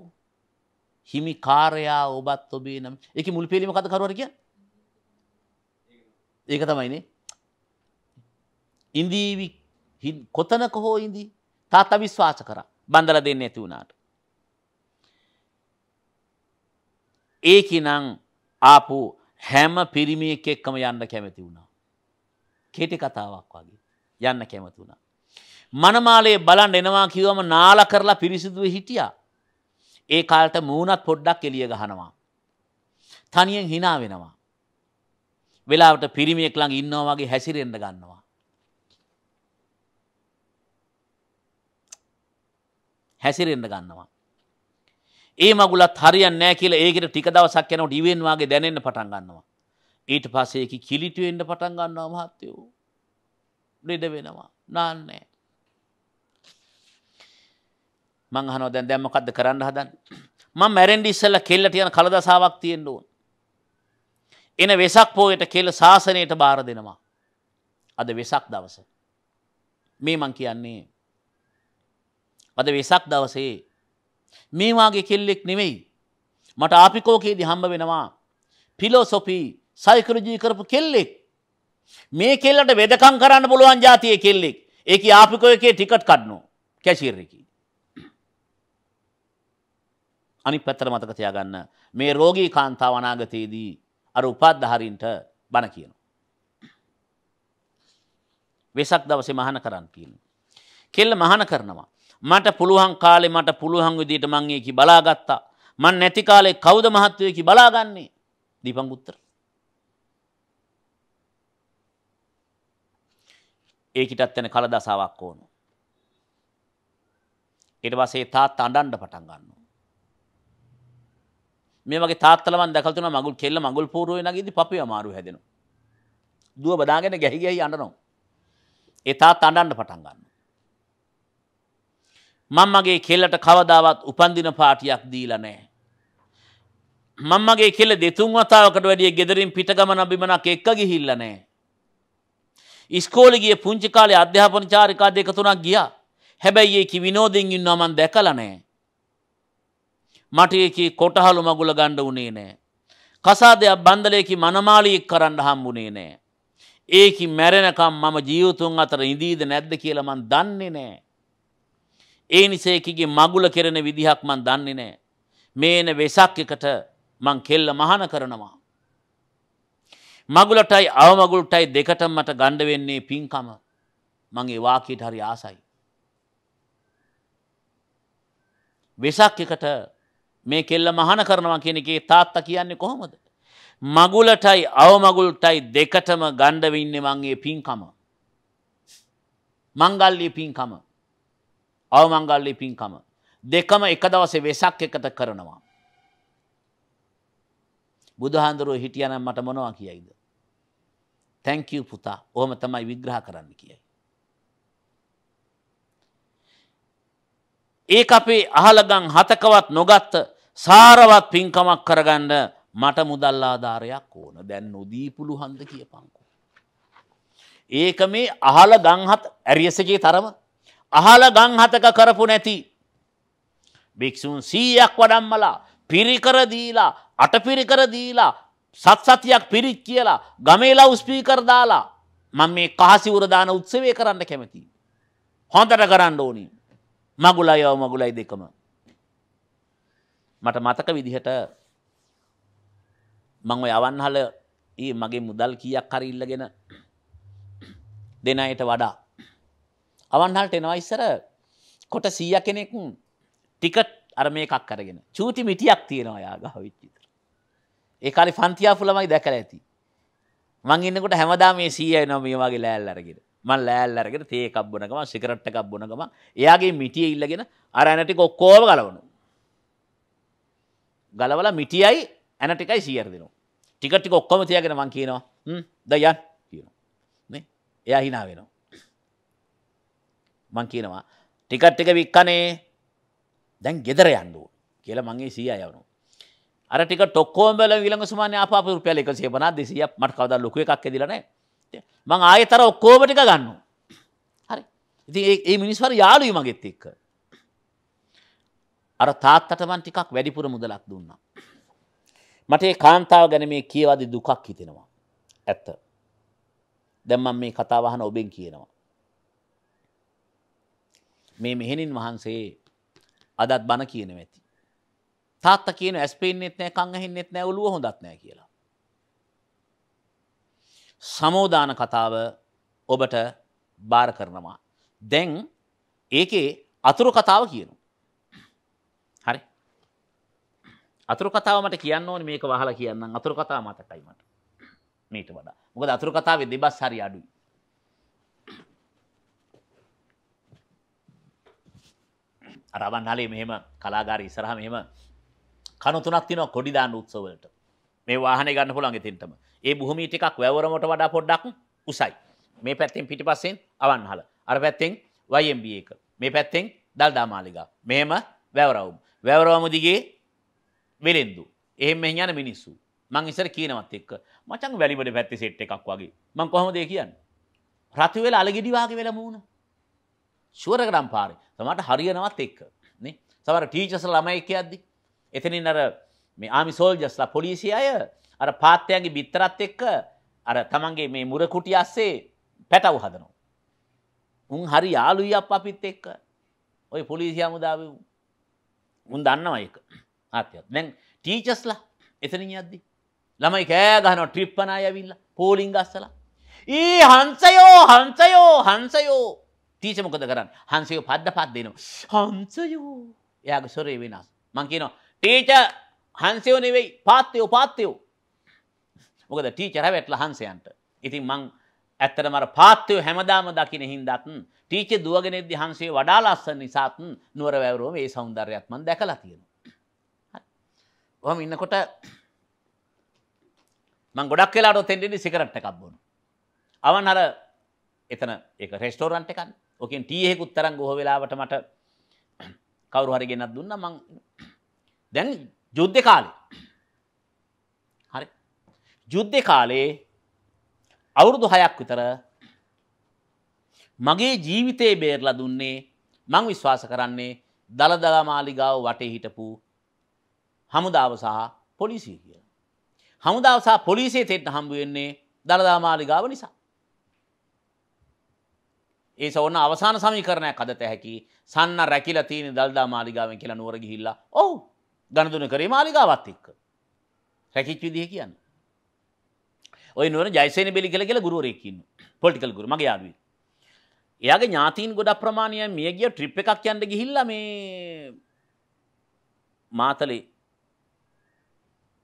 Speaker 1: හිමි කාරයා ඔබත් ඔබේ නම් එක මුල් පිළිම කත කරුවරක ඒක තමයිනේ ඉඳීවි කොතනක හෝ ඉදී තාත්තා විශ්වාස කර බඳල දෙන්න ඇති වුණාට. ඒකි නං ආපු හැම පිරිමියෙක් එක්කම යන්න කැමැති වුණා. කෙටි කතාවක් වගේ යන්න කැමති වුණා. මනමාලේ බලන් එනවා කිවම නාල කරලා පිරිසිදුව හිටියා. ඒ කාලට මූුණත් පොඩ්ඩක් එලිය ගහනවා. තනියෙන් හිනා වෙනවා. වෙලාවට පිරිමියෙක් ළඟ ඉන්නවා වගේ හැසිරෙන්ඩ ගන්නවා. හැසිරෙන්ඩ ගන්නවා. ඒ මගුලත් හරියන් නෑ කියලා ඒකට ටික දවසක් යනට ඉවෙන්වාගේ දැනෙන්න පටන් ගන්නවා. ඊට පස්සේකි කිලිටුවෙන්ට පටන් ගන්නවා මහත්තයෝ. ලෙඩ වෙනවා නාන්නෑ. මං අහනවා දැන් දැන් මොකද්ද කරන්න හදන්නේ මම මැරෙන්න ඉස්සෙල්ලා කෙල්ලට යන කලදසාවක් තියෙන්න ඕන එන වෙසක් පොයට කෙල්ල සාසනයට බාර දෙනවා අද වෙසක් දවස මේ මං කියන්නේ අද වෙසක් දවසේ මේ වාගේ කෙල්ලෙක් නෙවෙයි මට ආපිකෝකේදී හම්බ වෙනවා ෆිලොසොෆි සයිකලොජි කරපු කෙල්ලෙක් මේ කෙල්ලට වෙදකම් කරන්න පුළුවන් જાතියේ කෙල්ලෙක් ඒකේ ආපිකෝ එකේ ටිකට් කඩනවා කැෂියර් එකේ අනිත් පැත්තට මතක තියාගන්න මේ රෝගී කාන්තාව අනාගතයේදී අර උපාධහරින්ට බණ කියනවා. වෙසක් දවසේ මහන කරන්න කියන. කෙල්ල මහන කරනවා. මට පුළුවන් කාලේ මට පුළුවන් විදිහට මං ඒකි බලාගත්තා. මං නැති කාලේ කවුද මහත්වයකි බලාගන්නේ? දීපං උත්තර. ඒකිටත් යන කලදසාවක් ඕන. ඊට පස්සේ තාත්තා අඬන්න පටන් ගන්නවා. මේ වගේ තාත්තල මම දැකලා තියෙනවා මඟුල් කෙල්ල මඟුල් පූර්ව වෙනගීදී පපුව අමාරු හැදෙනවා. දුව බදාගෙන ගැහි ගැහි අඬනවා. ඒ තාත්තා අඬන්න පටන් ගන්නවා. මම මගේ කෙල්ලට කවදාවත් උපන්දින පාටියක් දීලා නැහැ. මම මගේ කෙල්ල දෙතුන් වතාවකට වැඩිය ගෙදරින් පිටගමන බිමනක් එක්ක ගිහිල්ලා නැහැ. ඉස්කෝලේ ගිය පුංචි කාලේ අධ්‍යාපන චාරිකා දෙක තුනක් ගියා. හැබැයි ඒකි විනෝදෙන් ඉන්නවා මම දැකලා නැහැ. මට ඒකේ කොටහලු මගුල ගණ්ඩ උනේ නෑ. කසාදයක් බන්ධලයකි මනමාලීක් කරන්න හම්බුනේ නෑ. ඒකි මැරෙනකම් මම ජීවතුන් අතර ඉදීද නැද්ද කියලමන් දන්නේ නෑ. ඒ නිසේකගේ මගුල කෙරෙන විදිහක් මන් දන්නේ නෑ. මේන වෙසක් එකට මං කෙල්ල මහන කරනවා. මගුලටයි අවමගුලටයි දෙකටම් මට ගණ්ඩ වෙන්නේ පින්කම මගේ වාකීට හරි ආසයි. වෙසක් එකට මේ කෙල්ල මහන කරනවා කියන එකේ තාත්ත කියන්නේ කොහොමද. මගුලටයි අවමගුල්ටයි දෙකටම ගණ්ඩවෙන්න මංගේ පින්කම. මංගල්ලි පින්කම අවමංගල්ලි පින්කම දෙකම එක දවසේ වෙසක් එකත කරනවා. බුදුහාන්දුරුව හිටියනම් මට මොනවා කියයිද. තැංකව පුතා ඕහම තමයි විග්‍රහ කරන්න කියයි. ඒක අපේ අහලගං හතකවත් නොගත්ත සාරවත් පින්කමක් කරගන්න මට මුදල් ආධාරයක් ඕන දැන් නොදීපුළු හන්ද කියපංකු. ඒක මේ අහල ගංහත් ඇරියසගේ තරම අහල ගංහතක කරපු නැති. භික්‍ෂූන් සීයක් වඩම්මලා පිරිකරදීලා අටපිරිකරදීලා සත්සතියක් පිරිච් කියලා ගමේලා උස්පීකරදාලා මං මේ කහසිවරදාන උත්සවය කරන්න කැමති. හොඳට කරන්න ඕනි මගුලයෝ මගුලයි දෙකම මට මතක විදිහට මං ඔය අවන්හල ඒ මගේ මුදල් කීයක් හරි ඉල්ලගෙන දෙන අයට වඩා අවන්හලට එනවා ඉස්සර කොට 100 කෙනෙක් ටිකට් අර මේකක් අරගෙන චූටි මිටියක් තියෙනවා යා ගහ විච්චි. ඒ කාලේ ෆන්තියාෆුලමයි දැකලා ඇති. මං ඉන්නකොට හැමදාම මේ 100 එනවා මේ වගේ ලෑල්ල අරගෙන. මං ලෑල්ල අරගෙන තේ එකක් බොන ගමන් සිගරට් එකක් බොන ගමන් එයාගේ මිටිය ඉල්ලගෙන අර ඇන ටික ඔක්කොම ගලවනවා. ගලවල මිටියයි ඇන ටිකයි සියර දෙනවා. ටිකට්ටික ඔක්කොම තියගෙන මං කියනවා දයන් කියනවා. එයා හිනා වෙනවා. මං කියනවා ටිකට්ටික වික්කනේ දැන් ගෙදර යන්නුව කියලා මගේ සිය අයවනු. අර ටික ටොක්කෝම්බල විලඟ සුමාන ආපපු රුපියල එක සේපනා දෙසිය මට කවදා ලොකු එකක් ඇදිලනේ මං ආයෙ තර ඔක්කෝම ටික ගන්නවා. හරි ඉතින් ඒ මිනිස්වර යාළුයි මගෙත් එක්ක. අර තාත්තට මන් ටිකක් වැඩිපුර මුදලක් දුන්නා. මට ඒ කාන්තාව ගැන මේ කියවදි දුකක් හිතෙනවා. ඇත්ත. දැම්මම් මේ කතාවහන ඔබෙන් කියනවා. මේ මෙහෙණින් වහන්සේ අදත් බණ කියන ඇති. තාත්ත කියන ඇස්පේෙන්න්නෙත් නෑ කංහෙන්නෙත් නෑ ඔලුව හොඳත් නෑ කියලා. සමෝධාන කතාව ඔබට බාර කරනවා. දැන් ඒකේ අතුරු කතාව කියනු. අතුරු කතාව මට කියන්න ඕනේ මේක වහලා කියන්නම් අතුරු කතාව මතකයි මට. මේට වඩා. මොකද අතුරු කතාවේ දෙබස් හරි අඩුයි. අර අවන්හලේ මෙහෙම කලාගාරය ඉස්සරහා මෙහෙම කණු තුනක් තියෙනවා කොඩි දාන උත්සව වලට. මේ වාහනේ ගන්න පුළුවන් එතෙන්ටම. ඒ භූමිය ටිකක් වැවරමට වඩා පොඩ්ඩක් උසයි. මේ පැත්තෙන් පිටිපස්සෙන් අවන්හල. අර පැත්තෙන් YMB එක. මේ පැත්තෙන් දල්දා මාලිගා. මෙහෙම වැවරවුම්. වැවරවමු දිගේ වෙලෙන්දු. එහෙම යන මිනිස්සු මං ඉසර කියනවත් එක්ක මචන් වැලිබට පැත්ති සෙට් එකක් වගේ මං කොහොමද කියන්න. රතිවෙල අලගෙඩිවාගේ වෙලමුණ. ශුවරගරම් පාරි සමට හරියනවත් එක්ක සමර ටීචස ළමයික අද්දි. එතනින් අර ආමි සෝල්ජස්ලා පොලිසි අය අර පාත්තයන්ගේ බිත්තරත් එක්ක අර තමන්ගේ මේ මුරකුටි අස්සේ පැටව් හදනවා. උන් හරි යාලුයි අප අපිත් එක්ක ඔය පොලිසිය මුදාව උන් දන්නවා එක ආතයොත් දැන් ටීචස්ලා එතනින් යද්දි ළමයි කෑ ගහනවා ට්‍රිප්පනා යවිල්ලා පෝලිං ගස්සලා ඊ හංසයෝ හංසයෝ හංසයෝ ටීචර් මොකද කරන්නේ හංසයෝ පද්ද පත් දෙනවා හංසයෝ එයාගේ ස්වරේ වෙනස් මං කියනවා ටීචර් හංසයෝ නෙවෙයි පාත්තයෝ පාත්තයෝ මොකද ටීචර් හැවැටලා හංසයන්ට ඉතින් මං ඇත්තටම අර පාත්තයෝ හැමදාම දකින හින්දාත් ටීචර් දුවගෙන ඉද්දි හංසයේ වඩා ලස්සන නිසාත් නුවර වැවරුවම ඒ సౌందර්යයත් මං දැකලා තියෙනවා හම ඉන්නකොට මං ගොඩක් කියලා තෙන්ඩෙඩි සිකරට්ට එකක් බොන අවන් අර එතන එක රෙස්ටෝරන්ට එකන් ඕකෙන් ටීයෙකුත් තරන් ගොහ වෙලාවට මට කවරු හරි ගෙනත් දුන්න මං දැන් යුද්ධ කාලේ හරි යුද්ධ කාලේ අවුරුදු හයක් විතර මගේ ජීවිතයේ බේරලා දුන්නේ මං විශ්වාස කරන්නේ දළදලා මාලිගාව වටේ හිටපු හමුදාව සහ පොලිසිය කිය. හමුදාව සහ පොලිසිය තෙට්ට හම්බුවෙන්නේ දළදා මාලිගාව නිසා. ඒ ඔන්න අවසාන සමීකරණයක් අදත හැකි සන්න රැකිල තියෙන දල්දා මාලිගාවෙන් කියලා නුවර ගිහිල්ලා ඔහු ගණදුන කරේ මාලිගාවත් එක්ක. රැකිච් විදිහ කියන්න. ඔය නුවර ජයසේන බෙලි කියලා කියලා ගුරුවරයෙක්කින්න පොලිටිකල් ගුරු මගේ යාළුවෙක්. එයාගේ ඥාතීන් ගොඩක් ප්‍රමාණය මියගිය ට්‍රිප් එකක් යන්න ගිහිල්ලා මේ මාතලේ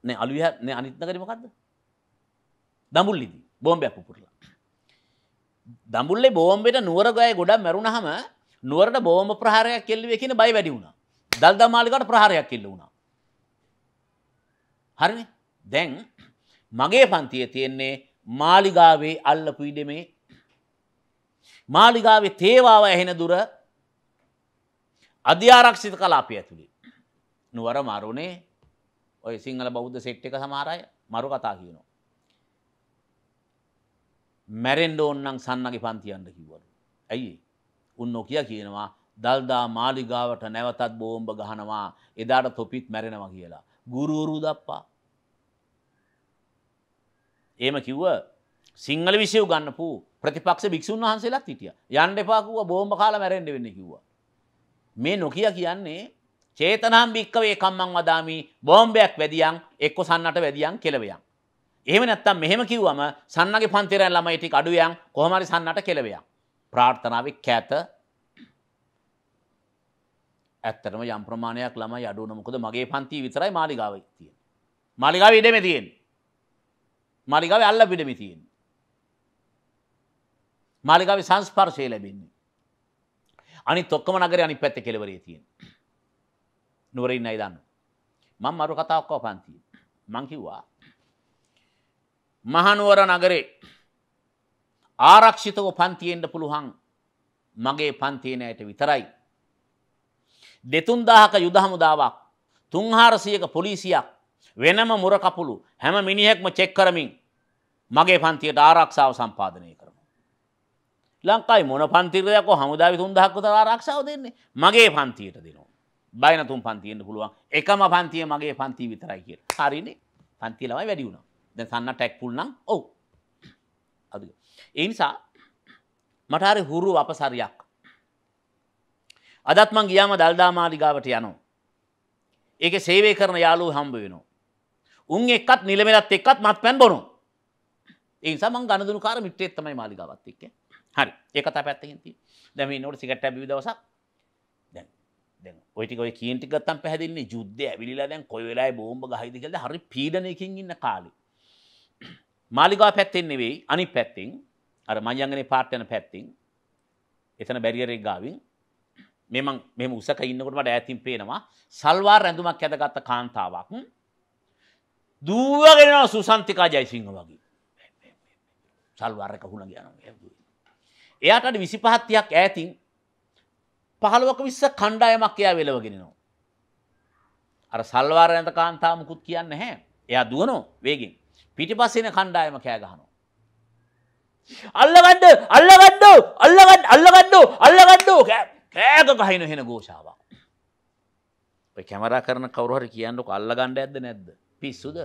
Speaker 1: නෑ අලුය නෑ අනිත්නකරි මොකක්ද දඹුල්ලිදී බෝම්බයක් පුපුරලා දඹුල්ලේ බෝම්බෙට නුවර ගය ගොඩක් මැරුණහම නුවරට බෝම්බ ප්‍රහාරයක් කෙල්ලුවේ කියන බය වැඩි වුණා දල්දා මාලිගාවට ප්‍රහාරයක් කෙල්ල වුණා හරිනේ දැන් මගේ පන්තිය තියෙන්නේ මාලිගාවේ අල්ලපු ඉඩමේ මාලිගාවේ තේවාව ඇහෙන දුර අධ්‍යාරක්ෂිත කලාපය ඇතුළේ නුවර මරුණේ ඔය සිංහල බෞද්ධ සෙට් එක සමහර අය මරු කතා කියනවා. මැරෙන්න ඕන නම් සන්නගේ පන්ති යන්න කිව්වලු. ඇයි? උන් නොකිය කියනවා දල්දා මාලිගාවට නැවතත් බෝම්බ ගහනවා එදාට තොපිත් මැරෙනවා කියලා. ගුරුවරු දප්පා. එහෙම කිව්ව සිංහල විෂය ගන්නපු ප්‍රතිපක්ෂ භික්ෂුන් වහන්සේලාත් හිටියා. යන්න එපා කිව්වා බෝම්බ කාලා මැරෙන්න වෙන්නේ කිව්වා. මේ නොකිය කියන්නේ චේතනම් භික්කවේ කම්මං වදාමි බෝම්බයක් වැදියන් එක්ක සන්නට වැදියන් කෙලවයන්. එහෙම නැත්තම් මෙහෙම කිව්වම සන්නගේ පන්තිරයන් ළමයි ටික අඩුවයන් කොහොම හරි සන්නට කෙලවයන්. ප්‍රාර්ථනාවේ කැත ඇත්තටම යම් ප්‍රමාණයක් ළමයි අඩු වුණා මොකද මගේ පන්තිය විතරයි මාලිගාවේ තියෙන්නේ. මාලිගාවේ ඉඩමේ තියෙන්නේ. මාලිගාවේ අල්ල පිටමේ තියෙන්නේ. මාලිගාවේ සංස්පර්ශය ලැබෙන්නේ. අනිත් ඔක්කොම නගරේ අනිත් පැත්තේ කෙලවරේ තියෙන්නේ. නුවරඉන්න අයිදන්න. මං මරු කතාක්කෝ පන්තිය මංකිව්වා. මහනුවර නගරේ ආරක්ෂිතව පන්තියෙන්ට පුළුවන් මගේ පන්තියනයට විතරයි. දෙතුන්දාහක යුදහමුදාවක් තුන්හාරසියක පොලිසියක් වෙනම මුරකපුළු හැම මිනිහෙක්ම චෙක් කරමින් මගේ පන්තියට ආරක්ෂාව සම්පාධනය කරම. ලංකායි මොන පන්තිරයක හමුදාව තුන්දහක්කත ආරක්ෂාව දෙන්නේ මගේ පන්තියට දෙනවා. බයනතුම් පන්තියෙන්න්න පුළුවන් එකම පන්තිය මගේ පන්ති විතරයි කිය හරිනේ පන්ති ළමයි වැඩි වුණා දැ සන්න ටැක්පුල්නම් ඔව අද එනිසා මටහර හුරු අපසරයක් අදත්මං ගියාම දල්දා මාලිගාවට යනෝ ඒක සේවය කරන යාලූ හම්බ වෙනවා උන් එක්කත් නිලමෙලත් එක්කත් මත් පැන් බොනු ඒනිසා මං ගණදුනු කාර මිට්‍රේත්තමයි මාලිගාවත් එක්ක හරි ඒ කතා පැත්තගෙන්ති දැම නොට සිකට ඇබි දවසක් ඔයිටික ඔය කියන්ටි ගත්තම් පැහැදින්නේ යුද්ධ ඇවිලිලා දැන් කොයි වෙලායි බෝම්බ ගහිද කියලා හරි පීඩනයකින් ඉන්න කාලේ. මාලිගාව පැත්තෙන් නෙවෙයි අනිත් පැත්තෙන් අර මයංගනේ පාට යන පැත්තෙන් එතන බැරියර් එක ගාවින් මේ මං මෙහෙම උසක ඉන්නකොට මට ඈතින් පේනවා සල්වාර් ඇඳුමක් ඇඳගත් කාන්තාවක් දුවගෙන යන සුසන්තිකා ජයසිංහ වගේ සල්වාර් එක හුණ ගියානවා එයාට 25 30ක් ඈතින් පහළොවක විස්ස කණ්ඩායමක් එයා වෙලවගෙනනවා. අර සල්වාර ඇත කාන්තාමකුත් කියන්න හැ එයා දුවනෝ වේගෙන් පිටිපස්සෙන කණ්ඩායම කෑගහනවා. අල්ලගඩ්ඩ අල්ලගඩ්ඩ අල්ලගඩ් අල්ලගඩ්ඩෝ අල්ලගඩ්ඩෝ කෑක කහින හෙන ගෝෂාවක්. කැමරා කරන කවරුහර කියන්නක අල්ලගණ්ඩ ඇද නැද්ද පිස්සුද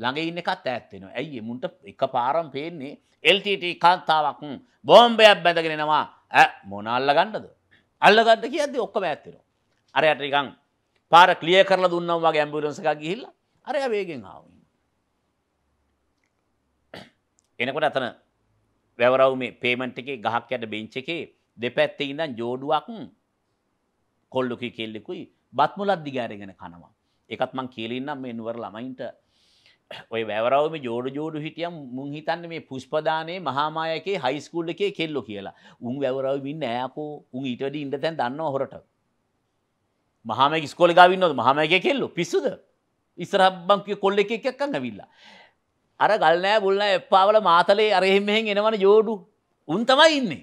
Speaker 1: ළඟ ඉන්න එකත් ඇත්තෙනවා ඇයි මුන්ට එක පාරම් පේන්නේ එල්ටට කාන්තාවක් බෝම්බයක් බැඳගෙනෙනවා මොනල්ල ගණ්ඩද අල්ලගත්ත කියද ඔක්කම ඇත්තෙන. අරයට නිකං පාර කලිය කරලා දුන්නම් වගේ ඇම්බුලන්ස එකක් ගිහිල්ල අරය වේගෙන් ආව. එනකොට අතන වැවරව මේ පේමන්ට් එකේ ගහක් යට බෙන්ච් එකේ දෙපැත්තේ ඉඳන් ජෝඩුවක් කොල්ලුකි කෙල්ලෙකුයි බත් මුලක් දිග අරගෙන කනවා. ඒකත් මං කියලා ඉන්නම් මේ නුවර ළමයින්ට ඔය වැවරවම ජෝඩ ජෝඩු හිටියම් මුන් හිතන්න මේ පුෂ්පදානයේ මහාමායකේ හයිස්කූල් එකේ කෙල්ලො කියලා උන් වැවරවමින් නෑකෝ උන් ඊට වැඩි ඉන්න තැන් දන්නව හොරට මහාමයක ස්කෝලේ ගාව ඉන්නවද මහාමයකේ කෙල්ලෝ පිස්සුද ඉස්සරහ බං කිය කොල්ල එකෙක් එක්ක ඇවිල්ලා අර ගල් නෑ බුල් නෑ එප්පාවල මාතලේ අර එහෙම මෙහෙන් එනවන ජෝඩු උන් තමයි ඉන්නේ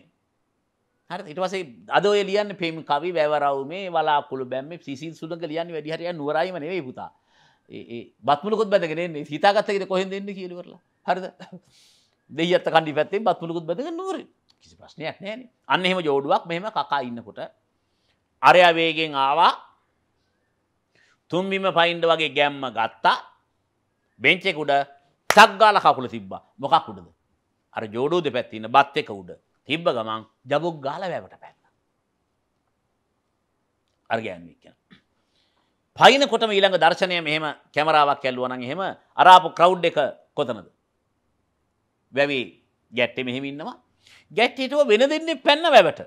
Speaker 1: හරි ඊට පස්සේ අද ඔය ලියන්නේ පේම් කවි වැවරව් මේ වලාකුළු බැම්මේ සිසිල් සුදඟ ලියන්නේ වැඩි හරියක් නුවරයිම නෙවෙයි පුතා බත්මලකුත් බැදගෙනන්නේ හිතාගත්තකට කොහෙන් දෙන්න කියලවරලා හරිද දෙයත් කණඩි පැත්තේ බත්මලකුත් බැදග නොර කිසි ප්‍රශ්නයක් නෑන අන්න එහෙම ජෝඩුවක් මෙහෙම කකා ඉන්නකොට අරයවේගෙන් ආවා තුන්බිම පයින්ඩ වගේ ගැම්ම ගත්තා බෙන්චෙකුඩ සක්ගාල කකුල තිබ්බ මොකක්කුඩද අර ජෝඩෝ දෙ පැත්තින්න බත් එක උඩ තිබ්බ ගමන් ජබොක් ගාල වැවට පැත්ත අර්ගයන්වික්කන පයිනකොටම ඊළඟ දර්ශනය මෙහෙම කැමරාවක් ඇල්ලුවා නම් එහෙම අරාපු ක්‍රවුඩ් එක කොතනද? වැවි ගැට්ටේ මෙහෙම ඉන්නවා. ගැට්ටේටව වෙන දෙන්නේ පැන්න වැවට.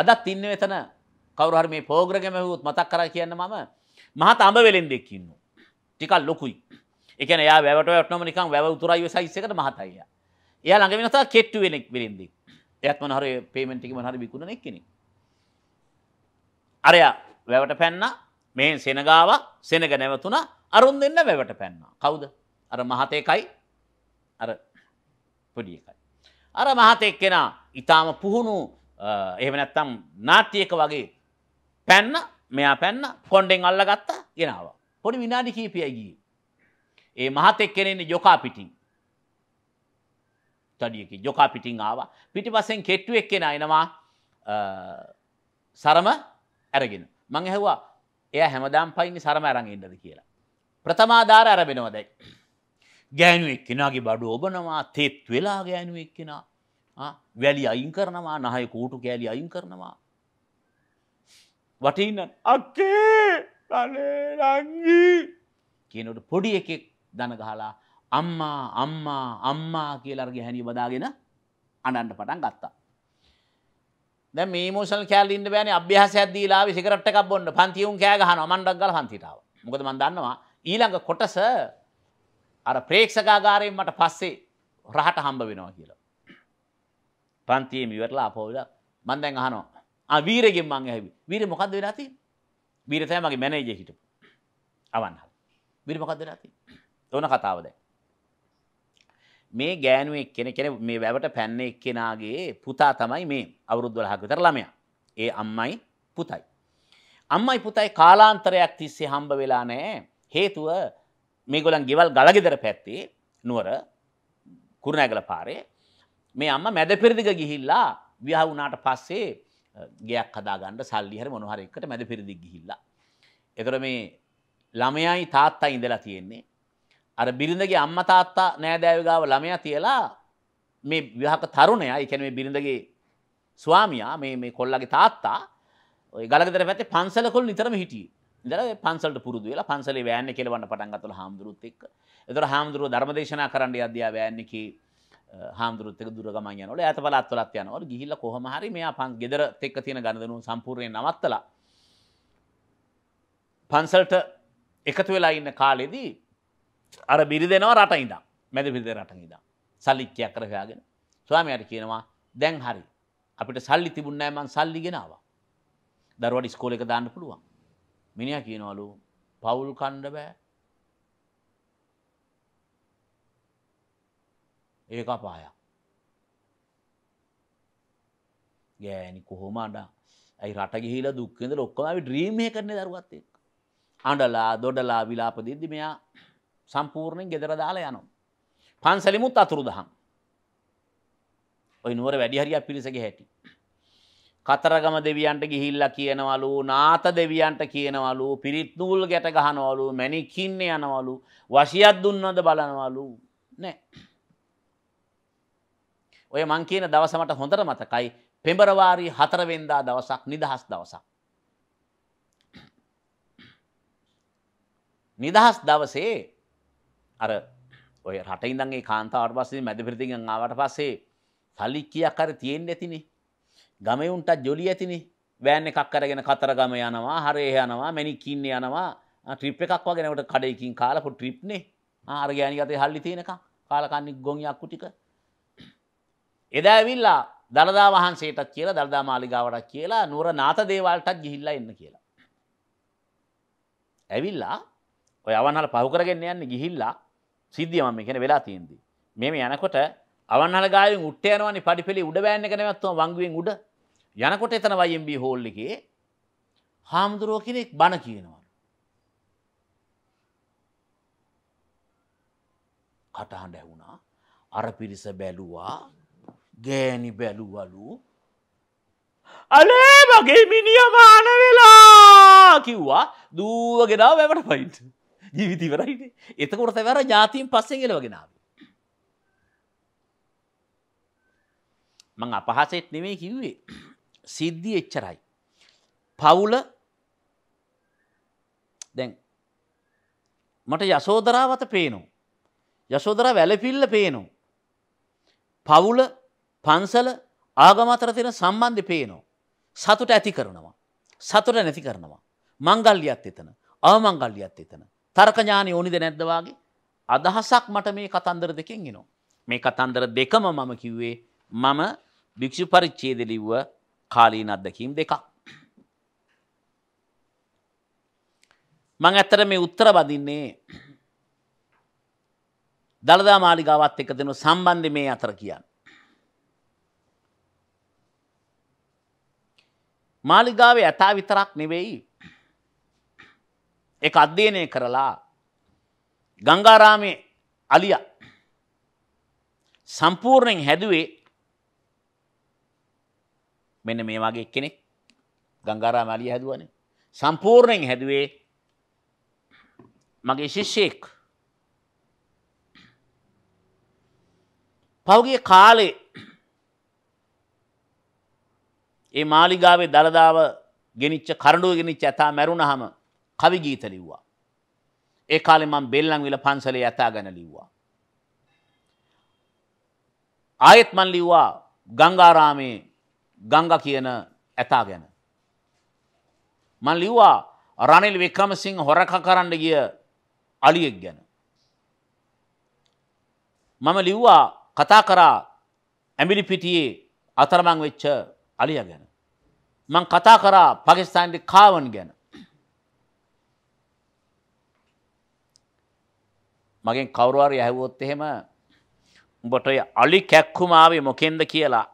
Speaker 1: අදත් ඉන්නේ එතන කවුරු හරි මේ ප්‍රෝග්‍රෑම් ඇහුවොත් මතක් කරා කියන්න මම මහත අඹ වෙලෙන්ඩෙක් ඉන්නවා. ටිකක් ලොකුයි. ඒ කියන්නේ එයා වැවට වැටෙනම නිකන් වැව උතුරයි ඔය සයිස් එකට මහතයි එයා. එයා ළඟ වෙනස කෙට්ටු වෙනෙක් වෙලෙන්ඩෙක්. එයාත් මොන හරි පේමන්ට් එකේ මොන හරි විකුණන එක්කෙනෙක්. අරයා වැවට පැන්නා මේ සෙනගාව සෙනග නැවතුන අරුන් දෙන්න වැවට පැන්නා. කවුද අර මහතයකයි අර පොඩියකයි. අර මහතෙක් කෙනා ඉතාම පුහුණු එහමනැත්තම් නාට්‍යයක වගේ පැන්න මෙයා පැන්න කොන්්ඩෙන් අල්ල ගත්තා ගෙනාව. පොඩි විනාඩි කීපයගී. ඒ මහතෙක් කෙනෙන්නේ යොකා පිටින්. තඩියකි යොකා පිටිං ආවා පිටි පසෙන් කෙට්ටුවෙක් කෙන එනවා සරම ඇරගෙන. මං ඇහවා එය හැමදාම් පයින්න සරම අරං ඉන්නද කියලා. ප්‍රථමාධාර ඇරබෙනවා දැයි. ගෑනුවෙක් කෙනගේ බඩු ඔබනවා තෙත් වෙලා ගෑනුවෙක් කෙනා වැලි අයින් කරනවා නහය කූටු කෑලි අයින් කරනවා. වටන්න අක්කේ රගී කියනට පොඩි එකෙක් දනගහලා අම්මා අම්මා අම්මා කියලර්ගේ හැනි බදාගෙන අනන්ට පටන් ගත්තා. දැන් මේ ඉමෝෂනල් කැලේ ඉන්න බෑනේ අභ්‍යාසයක් දීලා ආවි සිගරට් එකක් බොන්න පන්ති උන් කෑ ගහනවා මන් ඩක් ගාලා පන්තිට ආවා මොකද මන් දන්නවා ඊළඟ කොටස අර ප්‍රේක්ෂකාගාරයෙන් මට පස්සේ රහට හම්බ වෙනවා කියලා පන්තියේම ඉවරලා ආපහුලා මන් දැන් අහනවා ආ වීරගෙන් මං ඇහුවි වීර මොකද්ද වෙලා තියෙන්නේ වීර තමයි මගේ මැනේජර් හිටපු අවන්හල් වීර මොකද්ද වෙලා තියෙන්නේ ඕන කතාව දැන් මේ ගෑනුව එක්කෙන කෙන මේ වැවට පැන්න එක්කෙනාගේ පුතා තමයි මේ අවුරුද් වලහක් විතර ළමයා. ඒ අම්මයි පුතයි. අම්මයි පුතයි කාලාන්තරයක් තිස්සේ හම්බ වෙලා නෑ හේතුව මේගොලන් ගෙවල් ගලගෙදර පැත්තේ නුවර කුරුණෑගල පාරේ මේ අම්ම මැද පෙරදිග ගිහිල්ලා විවාහ වුණාට පස්සේ ගයක් හදාගන්න සල්ලි හැර මොනවා හරි එකට මැද පෙරදිග ගිහිල්ලා. ඒතර මේ ළමයයි තාත්තයි ඉඳලා තියෙන්නේ අර බිරිඳගේ අම්ම තාත්තා නෑදෑයෝ ගාව ළමයා තියලා මේ විවාහක තරුණයා, ඒ කියන්නේ මේ බිරිඳගේ ස්වාමියා මේ මේ කොල්ලගේ තාත්තා ওই ගලගෙදර පැත්තේ පන්සලකොල් නිතරම හිටියේ. ඉඳලා පන්සලට පුරුදු වෙලා පන්සලේ වෑන් එක කෙලවන්න පටන් ගත්තොල හාමුදුරුවොත් එක්ක. ඒතර හාමුදුරුවෝ ධර්මදේශනා කරන්න යද්දී ආ වෑන් එකේ හාමුදුරුවොත් එක්ක දුර ගමන් යනවල ඈත පළාත්වලත් යනවල ගිහිල්ලා කොහොම හරි මෙයා පන් ගෙදර එක්ක තියෙන ගනුදෙනුව සම්පූර්ණයෙන් නවත්තලා පන්සලට එකතු වෙලා ඉන්න කාලෙදී අර බිරිදෙනවා රට ඉඳම් මැද බිරිද රට ඉඳම් සල්ලිච්චයක් කරහයාගෙන ස්වාමයට කියනවා දැන් හරි අපිට සල්ලි තිබුණෑ මං සල්ලි ගෙනවා දරුවට ස්කෝලක දාන්න පුළුවන් මිනිහ කියනවලු පවුල් කණ්ඩ බෑ ඒක අපායක් ගෑනි කොහොම අඩා ඇයි රට ගිහිලා දුක්කෙන්ද ඔක්කොම ඩ්‍රීම් එක කරන දරුවත් එක්ක අඬලා දොඩලා විලාප දෙද්දි මෙයා සම්පූර්ණයෙන් ගෙදර දාලා යනවා. පන්සලෙමුත් අතුරුදහන්. ওই නුවර වැඩි හරියක් පිරිසගේ හැටි. කතරගම දෙවියන්ට ගිහිල්ලා කියනවලු නාත දෙවියන්ට කියනවලු පිරිත් නූල් ගැට ගහනවලු මැණිකින්න යනවලු වශියක් දුන්නද බලනවලු නෑ. ඔය මං කියන දවස මට හොඳට මතකයි පෙබරවාරි 4 වෙනිදා දවසක් නිදහස් දවසක්. නිදහස් දවසේ අර ඔය රට ඉඳන් ඒ කාන්තාවට පස්සේ මැද පිරිතිගෙන් ආවට පස්සේ සලික්කියක් අර තියෙන්න ඇතිනේ. ගමේ උන්ට ජොලි ඇතිනේ. වෑන් එකක් අරගෙන කතරගම යනවා, හරේ යනවා, මැණික්කින් යනවා. ට්‍රිප් එකක් වගේ නේකට කඩේකින් කාලා පො ට්‍රිප්නේ. ආ අර ගෑණි ගතේ හල්ලි තියෙනකම් කාලා කන්නේ ගොන්ියක් කුටික. එදා ඇවිල්ලා දළදා වහන්සේටත් කියලා දළදා මාලිගාවටත් කියලා නුවර නාත දේවල්ටත් ගිහිල්ලා එන්න කියලා. ඇවිල්ලා ඔය අවනහල පහු කරගෙන යන්නේ ගිහිල්ලා සිද්ධිය මම කියන වෙලා තියෙන්නේ. මේ මේ යනකොට අවන්හල ගායෙන් උට්ට යනවනේ පඩිපෙළේ උඩ බෑන් එක නැවැත්තුම වංගුවෙන් උඩ යනකොට එතන YMB හෝල් එකේ හාමුදුරුවෝ කෙනෙක් බණ කියනවලු. කටහඬ ඇහුණා. අර පිරිස බැලුවා. ගෑණි බැලුවලු. අලේ මගේ මිනිහා මාන වෙලා කිව්වා. දූවගෙන වැවට පයින්ට. ජීවිතවරයිට එතකොට තැවර ජාතිීන් පස්සෙන් එලවගෙනාව. මං අපහසෙත් නෙමේ කිව්වේ සිද්ධිය එච්චරයි. පවුල දැන් මට යසෝදරාවත පේනු. යසෝදර වැලපිල්ල පේනු. පවුල පන්සල ආගමතර තියෙන සම්බන්ධි පේනෝ. සතුට ඇති කරනවා. සතුට නැති කරනවා. මංගල්ලියත් එතන අවමංගල්ලියත් එතන තර්කඥානය ඕනිද නැද්දවාගේ අදහසක් මට මේ කතන්දර දෙකෙන් එනවා. මේ කතන්දර දෙකම මම කිව්වේ මම භික්‍ෂු පරිච්චේද ලිව්ව කාලීන අත්දැකීම් දෙකක්. මං ඇත්තට මේ උත්තර බදින්නේ දළදා මාලිගාවත් එක දෙනු සම්බන්ධ මේ අතර කියන්න. මාලිගාවේ ඇතා විතරක් නෙවෙයි එක අධ්‍යයනය කරලා ගංගාරාමය අලිය සම්පූර්ණයෙන් හැදුවේ මෙන්න මේ වගේ කෙනෙක් ගංගාරාම අලිය හැදුවන සම්පූර්ණයෙන් හැදුවේ මගේ ශිෂ්‍යයෙක් පෞගේ කාලේ ඒ මාලිගාවේ දළදාව ගෙනනිච්ච කරඩුව ගෙනනිච් ඇතා මැරුණහම කවි ගීත ලිව්වා. ඒ කාලේ මම බෙල්ලන් විල පන්සලේ යතාගෙන ලිව්වා. ආයෙත් මම ලිව්වා ගංගාරාමේ ගංගා කියන ඇතා ගැන. මම ලිව්වා රනිල් වික්‍රමසිංහ හොරකා කරන්න ගිය අලියෙක් ගැන. මම ලිව්වා කතා කරා ඇඹිලි පිටියේ අතරමං වෙච්ච අලිය ගැන. මං කතා කරා පකිස්ාන්ටි කාවන් ගැන. මගෙන් කවුරුවාර් යැහැවොත් එහෙම උඹට අලි කැක්කුමාවේ මොකෙන්ද කියලා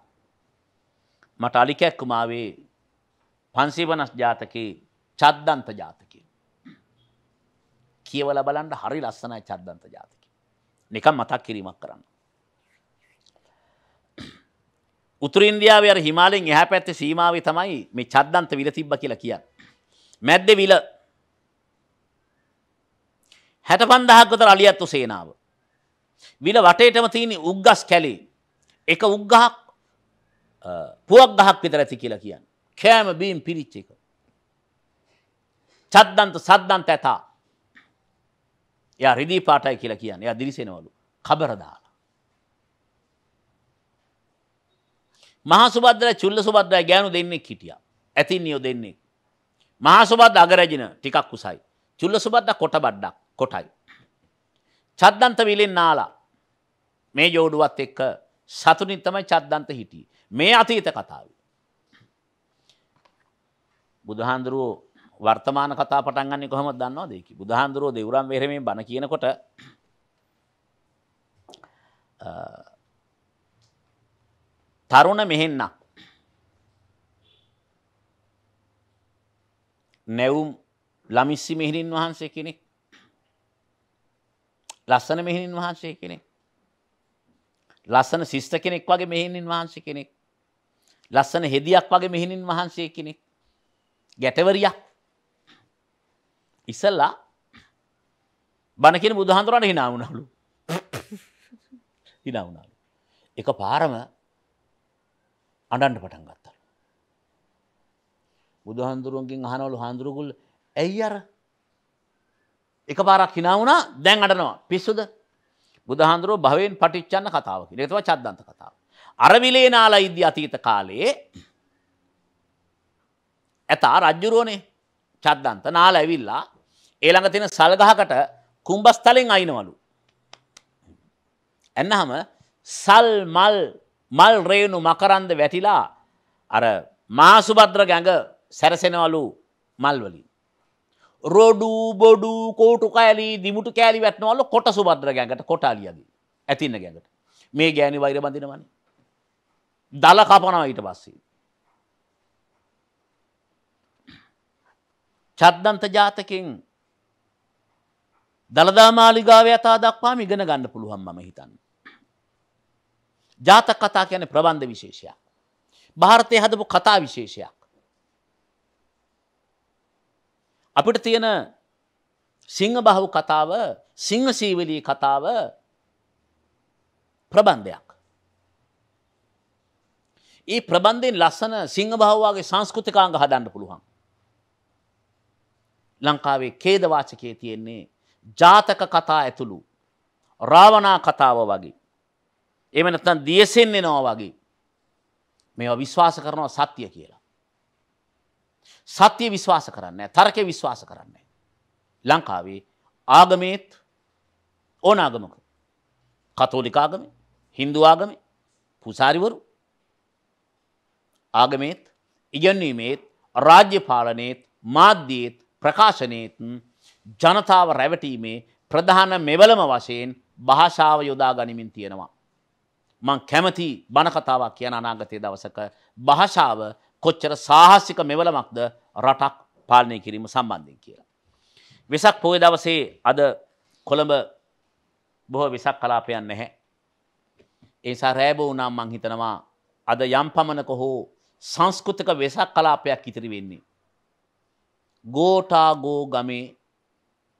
Speaker 1: මට අලි කැක්කුමාවේ පන්සීවනස් ජාතකයේ චද්දන්ත ජාතකය. කියවල බලන්ට හරි ලස්සනයි චද්දන්ත ජාතක. නිකම් මතක් කිරීමක් කරන්න. උතුරින්දියාව හිමාලෙන් එහ පැත්ත සීමාව තමයි මේ චද්දන්ත විල තිබ්බ කියලා කිය. මැද්ද විල හැට පන්දහක් ගතර අලියත්තු සේනාව. විල වටේටම තියෙන උග්ගස් කැලේ එක උග්ගහක් පුවක් ගහක් විතර ඇති කියලා කියන්න. කෑම බීම් පිරිච්ච එක. චද්දන්ත සද්දන්ත ඇතා. ය රිදී පාටයි කියලා කියන්න ය දිරිසෙනවලු කබරදාලා. මහසුබද්‍ර චුල්ල සුබද්‍රය ගෑනු දෙන්නෙක් හිටිය. ඇතින් නියෝ දෙන්නේ. මහසුබද අගරජින ටිකක් කුසයි. චුල්ල සුබද්ද කොට බඩ්ඩක්. කොටයි. චද්දන්ත විලෙන් නාලා මේ ජෝඩුවත් එක්ක සතුනින් තමයි චද්දන්ත හිටියේ. මේ අතීත කතාව. බුදුහාඳුරුවෝ වර්තමාන කතා පටන් ගන්නේ කොහොමද දන්නවද ඒකි? බුදුහාඳුරුවෝ දෙවුරම් වෙරමේ බණ කියනකොට තරුණ මෙහෙන්නක් නැවුම් ලමිස්සි මෙහිණින් වහන්සේ කෙනෙක් ලස්සන මෙහෙණින් වහන්සේ කෙනෙක්. ලස්සන ශිෂ්ට කෙනෙක් වගේ මෙහෙණින් වහන්සේ කෙනෙක්. ලස්සන හෙදියක් වගේ මෙහෙණින් වහන්සේ කෙනෙක්. ගැටවරියක්. ඉසලා බණ කියන බුදුහාඳුරට hina වුණලු. hina වුණලු. එක පාරම අඬන්න පටන් ගත්තලු. බුදුහාඳුරුන්ගෙන් අහනවලු හාඳුරුගුල් ඇයි අර එකපාරක් hina වුණා දැන් අඬනවා පිස්සුද බුදුහාඳුරෝ භවෙන් පටිච්චන්න කතාව කියලා. ඒක තමයි චද්දන්ත කතාව. අර විලේනාලා ඉද්දි අතීත කාලයේ ඇතා රජ්ජුරුවනේ චද්දන්ත නාල ඇවිල්ලා ඒ ළඟ තියෙන සල්ගහකට කුඹස්තලෙන් අයින්වලු. එන්නහම සල් මල් මල් රේණු මකරන්ද වැටිලා අර මහසුබද්‍ර ගැඟ සැරසෙනවලු මල්වලින්. රොඩු බොඩු කෝටු කෑලි දිමුට කෑලි වැටනවල කොට සුබද්‍ර ගැඟට කොටාලියගේ ඇතින්න ගැඟට මේ ගෑනි වෛර බඳිනවන දල කපනවා ඊට පස්සේ. චද්දන්ත ජාතකින් දළදා මාලිගාව ඇතා දක්වාම ඉගෙන ගන්න පුළුවන් මම හිතන්න. ජාතක කතා කියන ප්‍රබන්ධ විශේෂයක්. භාරතය හදපු කතා විශේෂයක්. අපිට තියෙන සිංහ බහු කතාව සිංහ සීවලී කතාව ප්‍රබන්ධයක්. ඒ ප්‍රබන්ධයෙන් ලස්සන සිංහ බහවාගේ සංස්කෘතිකාංග හදන්න පුළුවන්. ලංකාවේ කේදවාචකයේ තියෙන්නේ ජාතක කතා ඇතුළු රාවනා කතාව වගේ. එමනත්තන් දියසෙන් එනවා වගේ. මේවා විශ්වාස කරනවා සත්‍යය කියලා. සත්‍යය විශ්වාස කරන්න තර්කය විශ්වාස කරන්න. ලංකාවේ ආගමේත් ඕනාගමක කතෝලිකාගම හින්දුආගම පුසාරිවරු ආගමේත් ඉගැන්වීමේත් රාජ්‍ය පාලනයේත් මාධ්‍යයේත් ප්‍රකාශනයත් ජනතාව රැවටීමේ ප්‍රධාන මෙවලම වශයෙන් භාෂාව යොදා ගනිමින් තියෙනවා. මං කැමති බණකතාවක් කියන අනාගතය දවසක භාෂාව කොච්චර සාහස්සික මෙවලමක්ද රටක් පාලනය කිරීම සම්බන්ධය කියලා. වෙසක් පොය දවසේ අද කොළඹ බොහෝ වෙසක් කලාපයන් නැහැ. ඒසා රෑබෝ නම් මං හිතනවා අද යම් පමණක හෝ සංස්කෘතික වෙසක් කලාපයක් ඉතිරි වෙන්නේ. ගෝටාගෝ ගමේ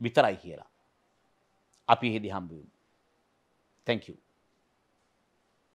Speaker 1: විතරයි කියලා. අපි හෙදි හම්බුවමු. තැංකූ.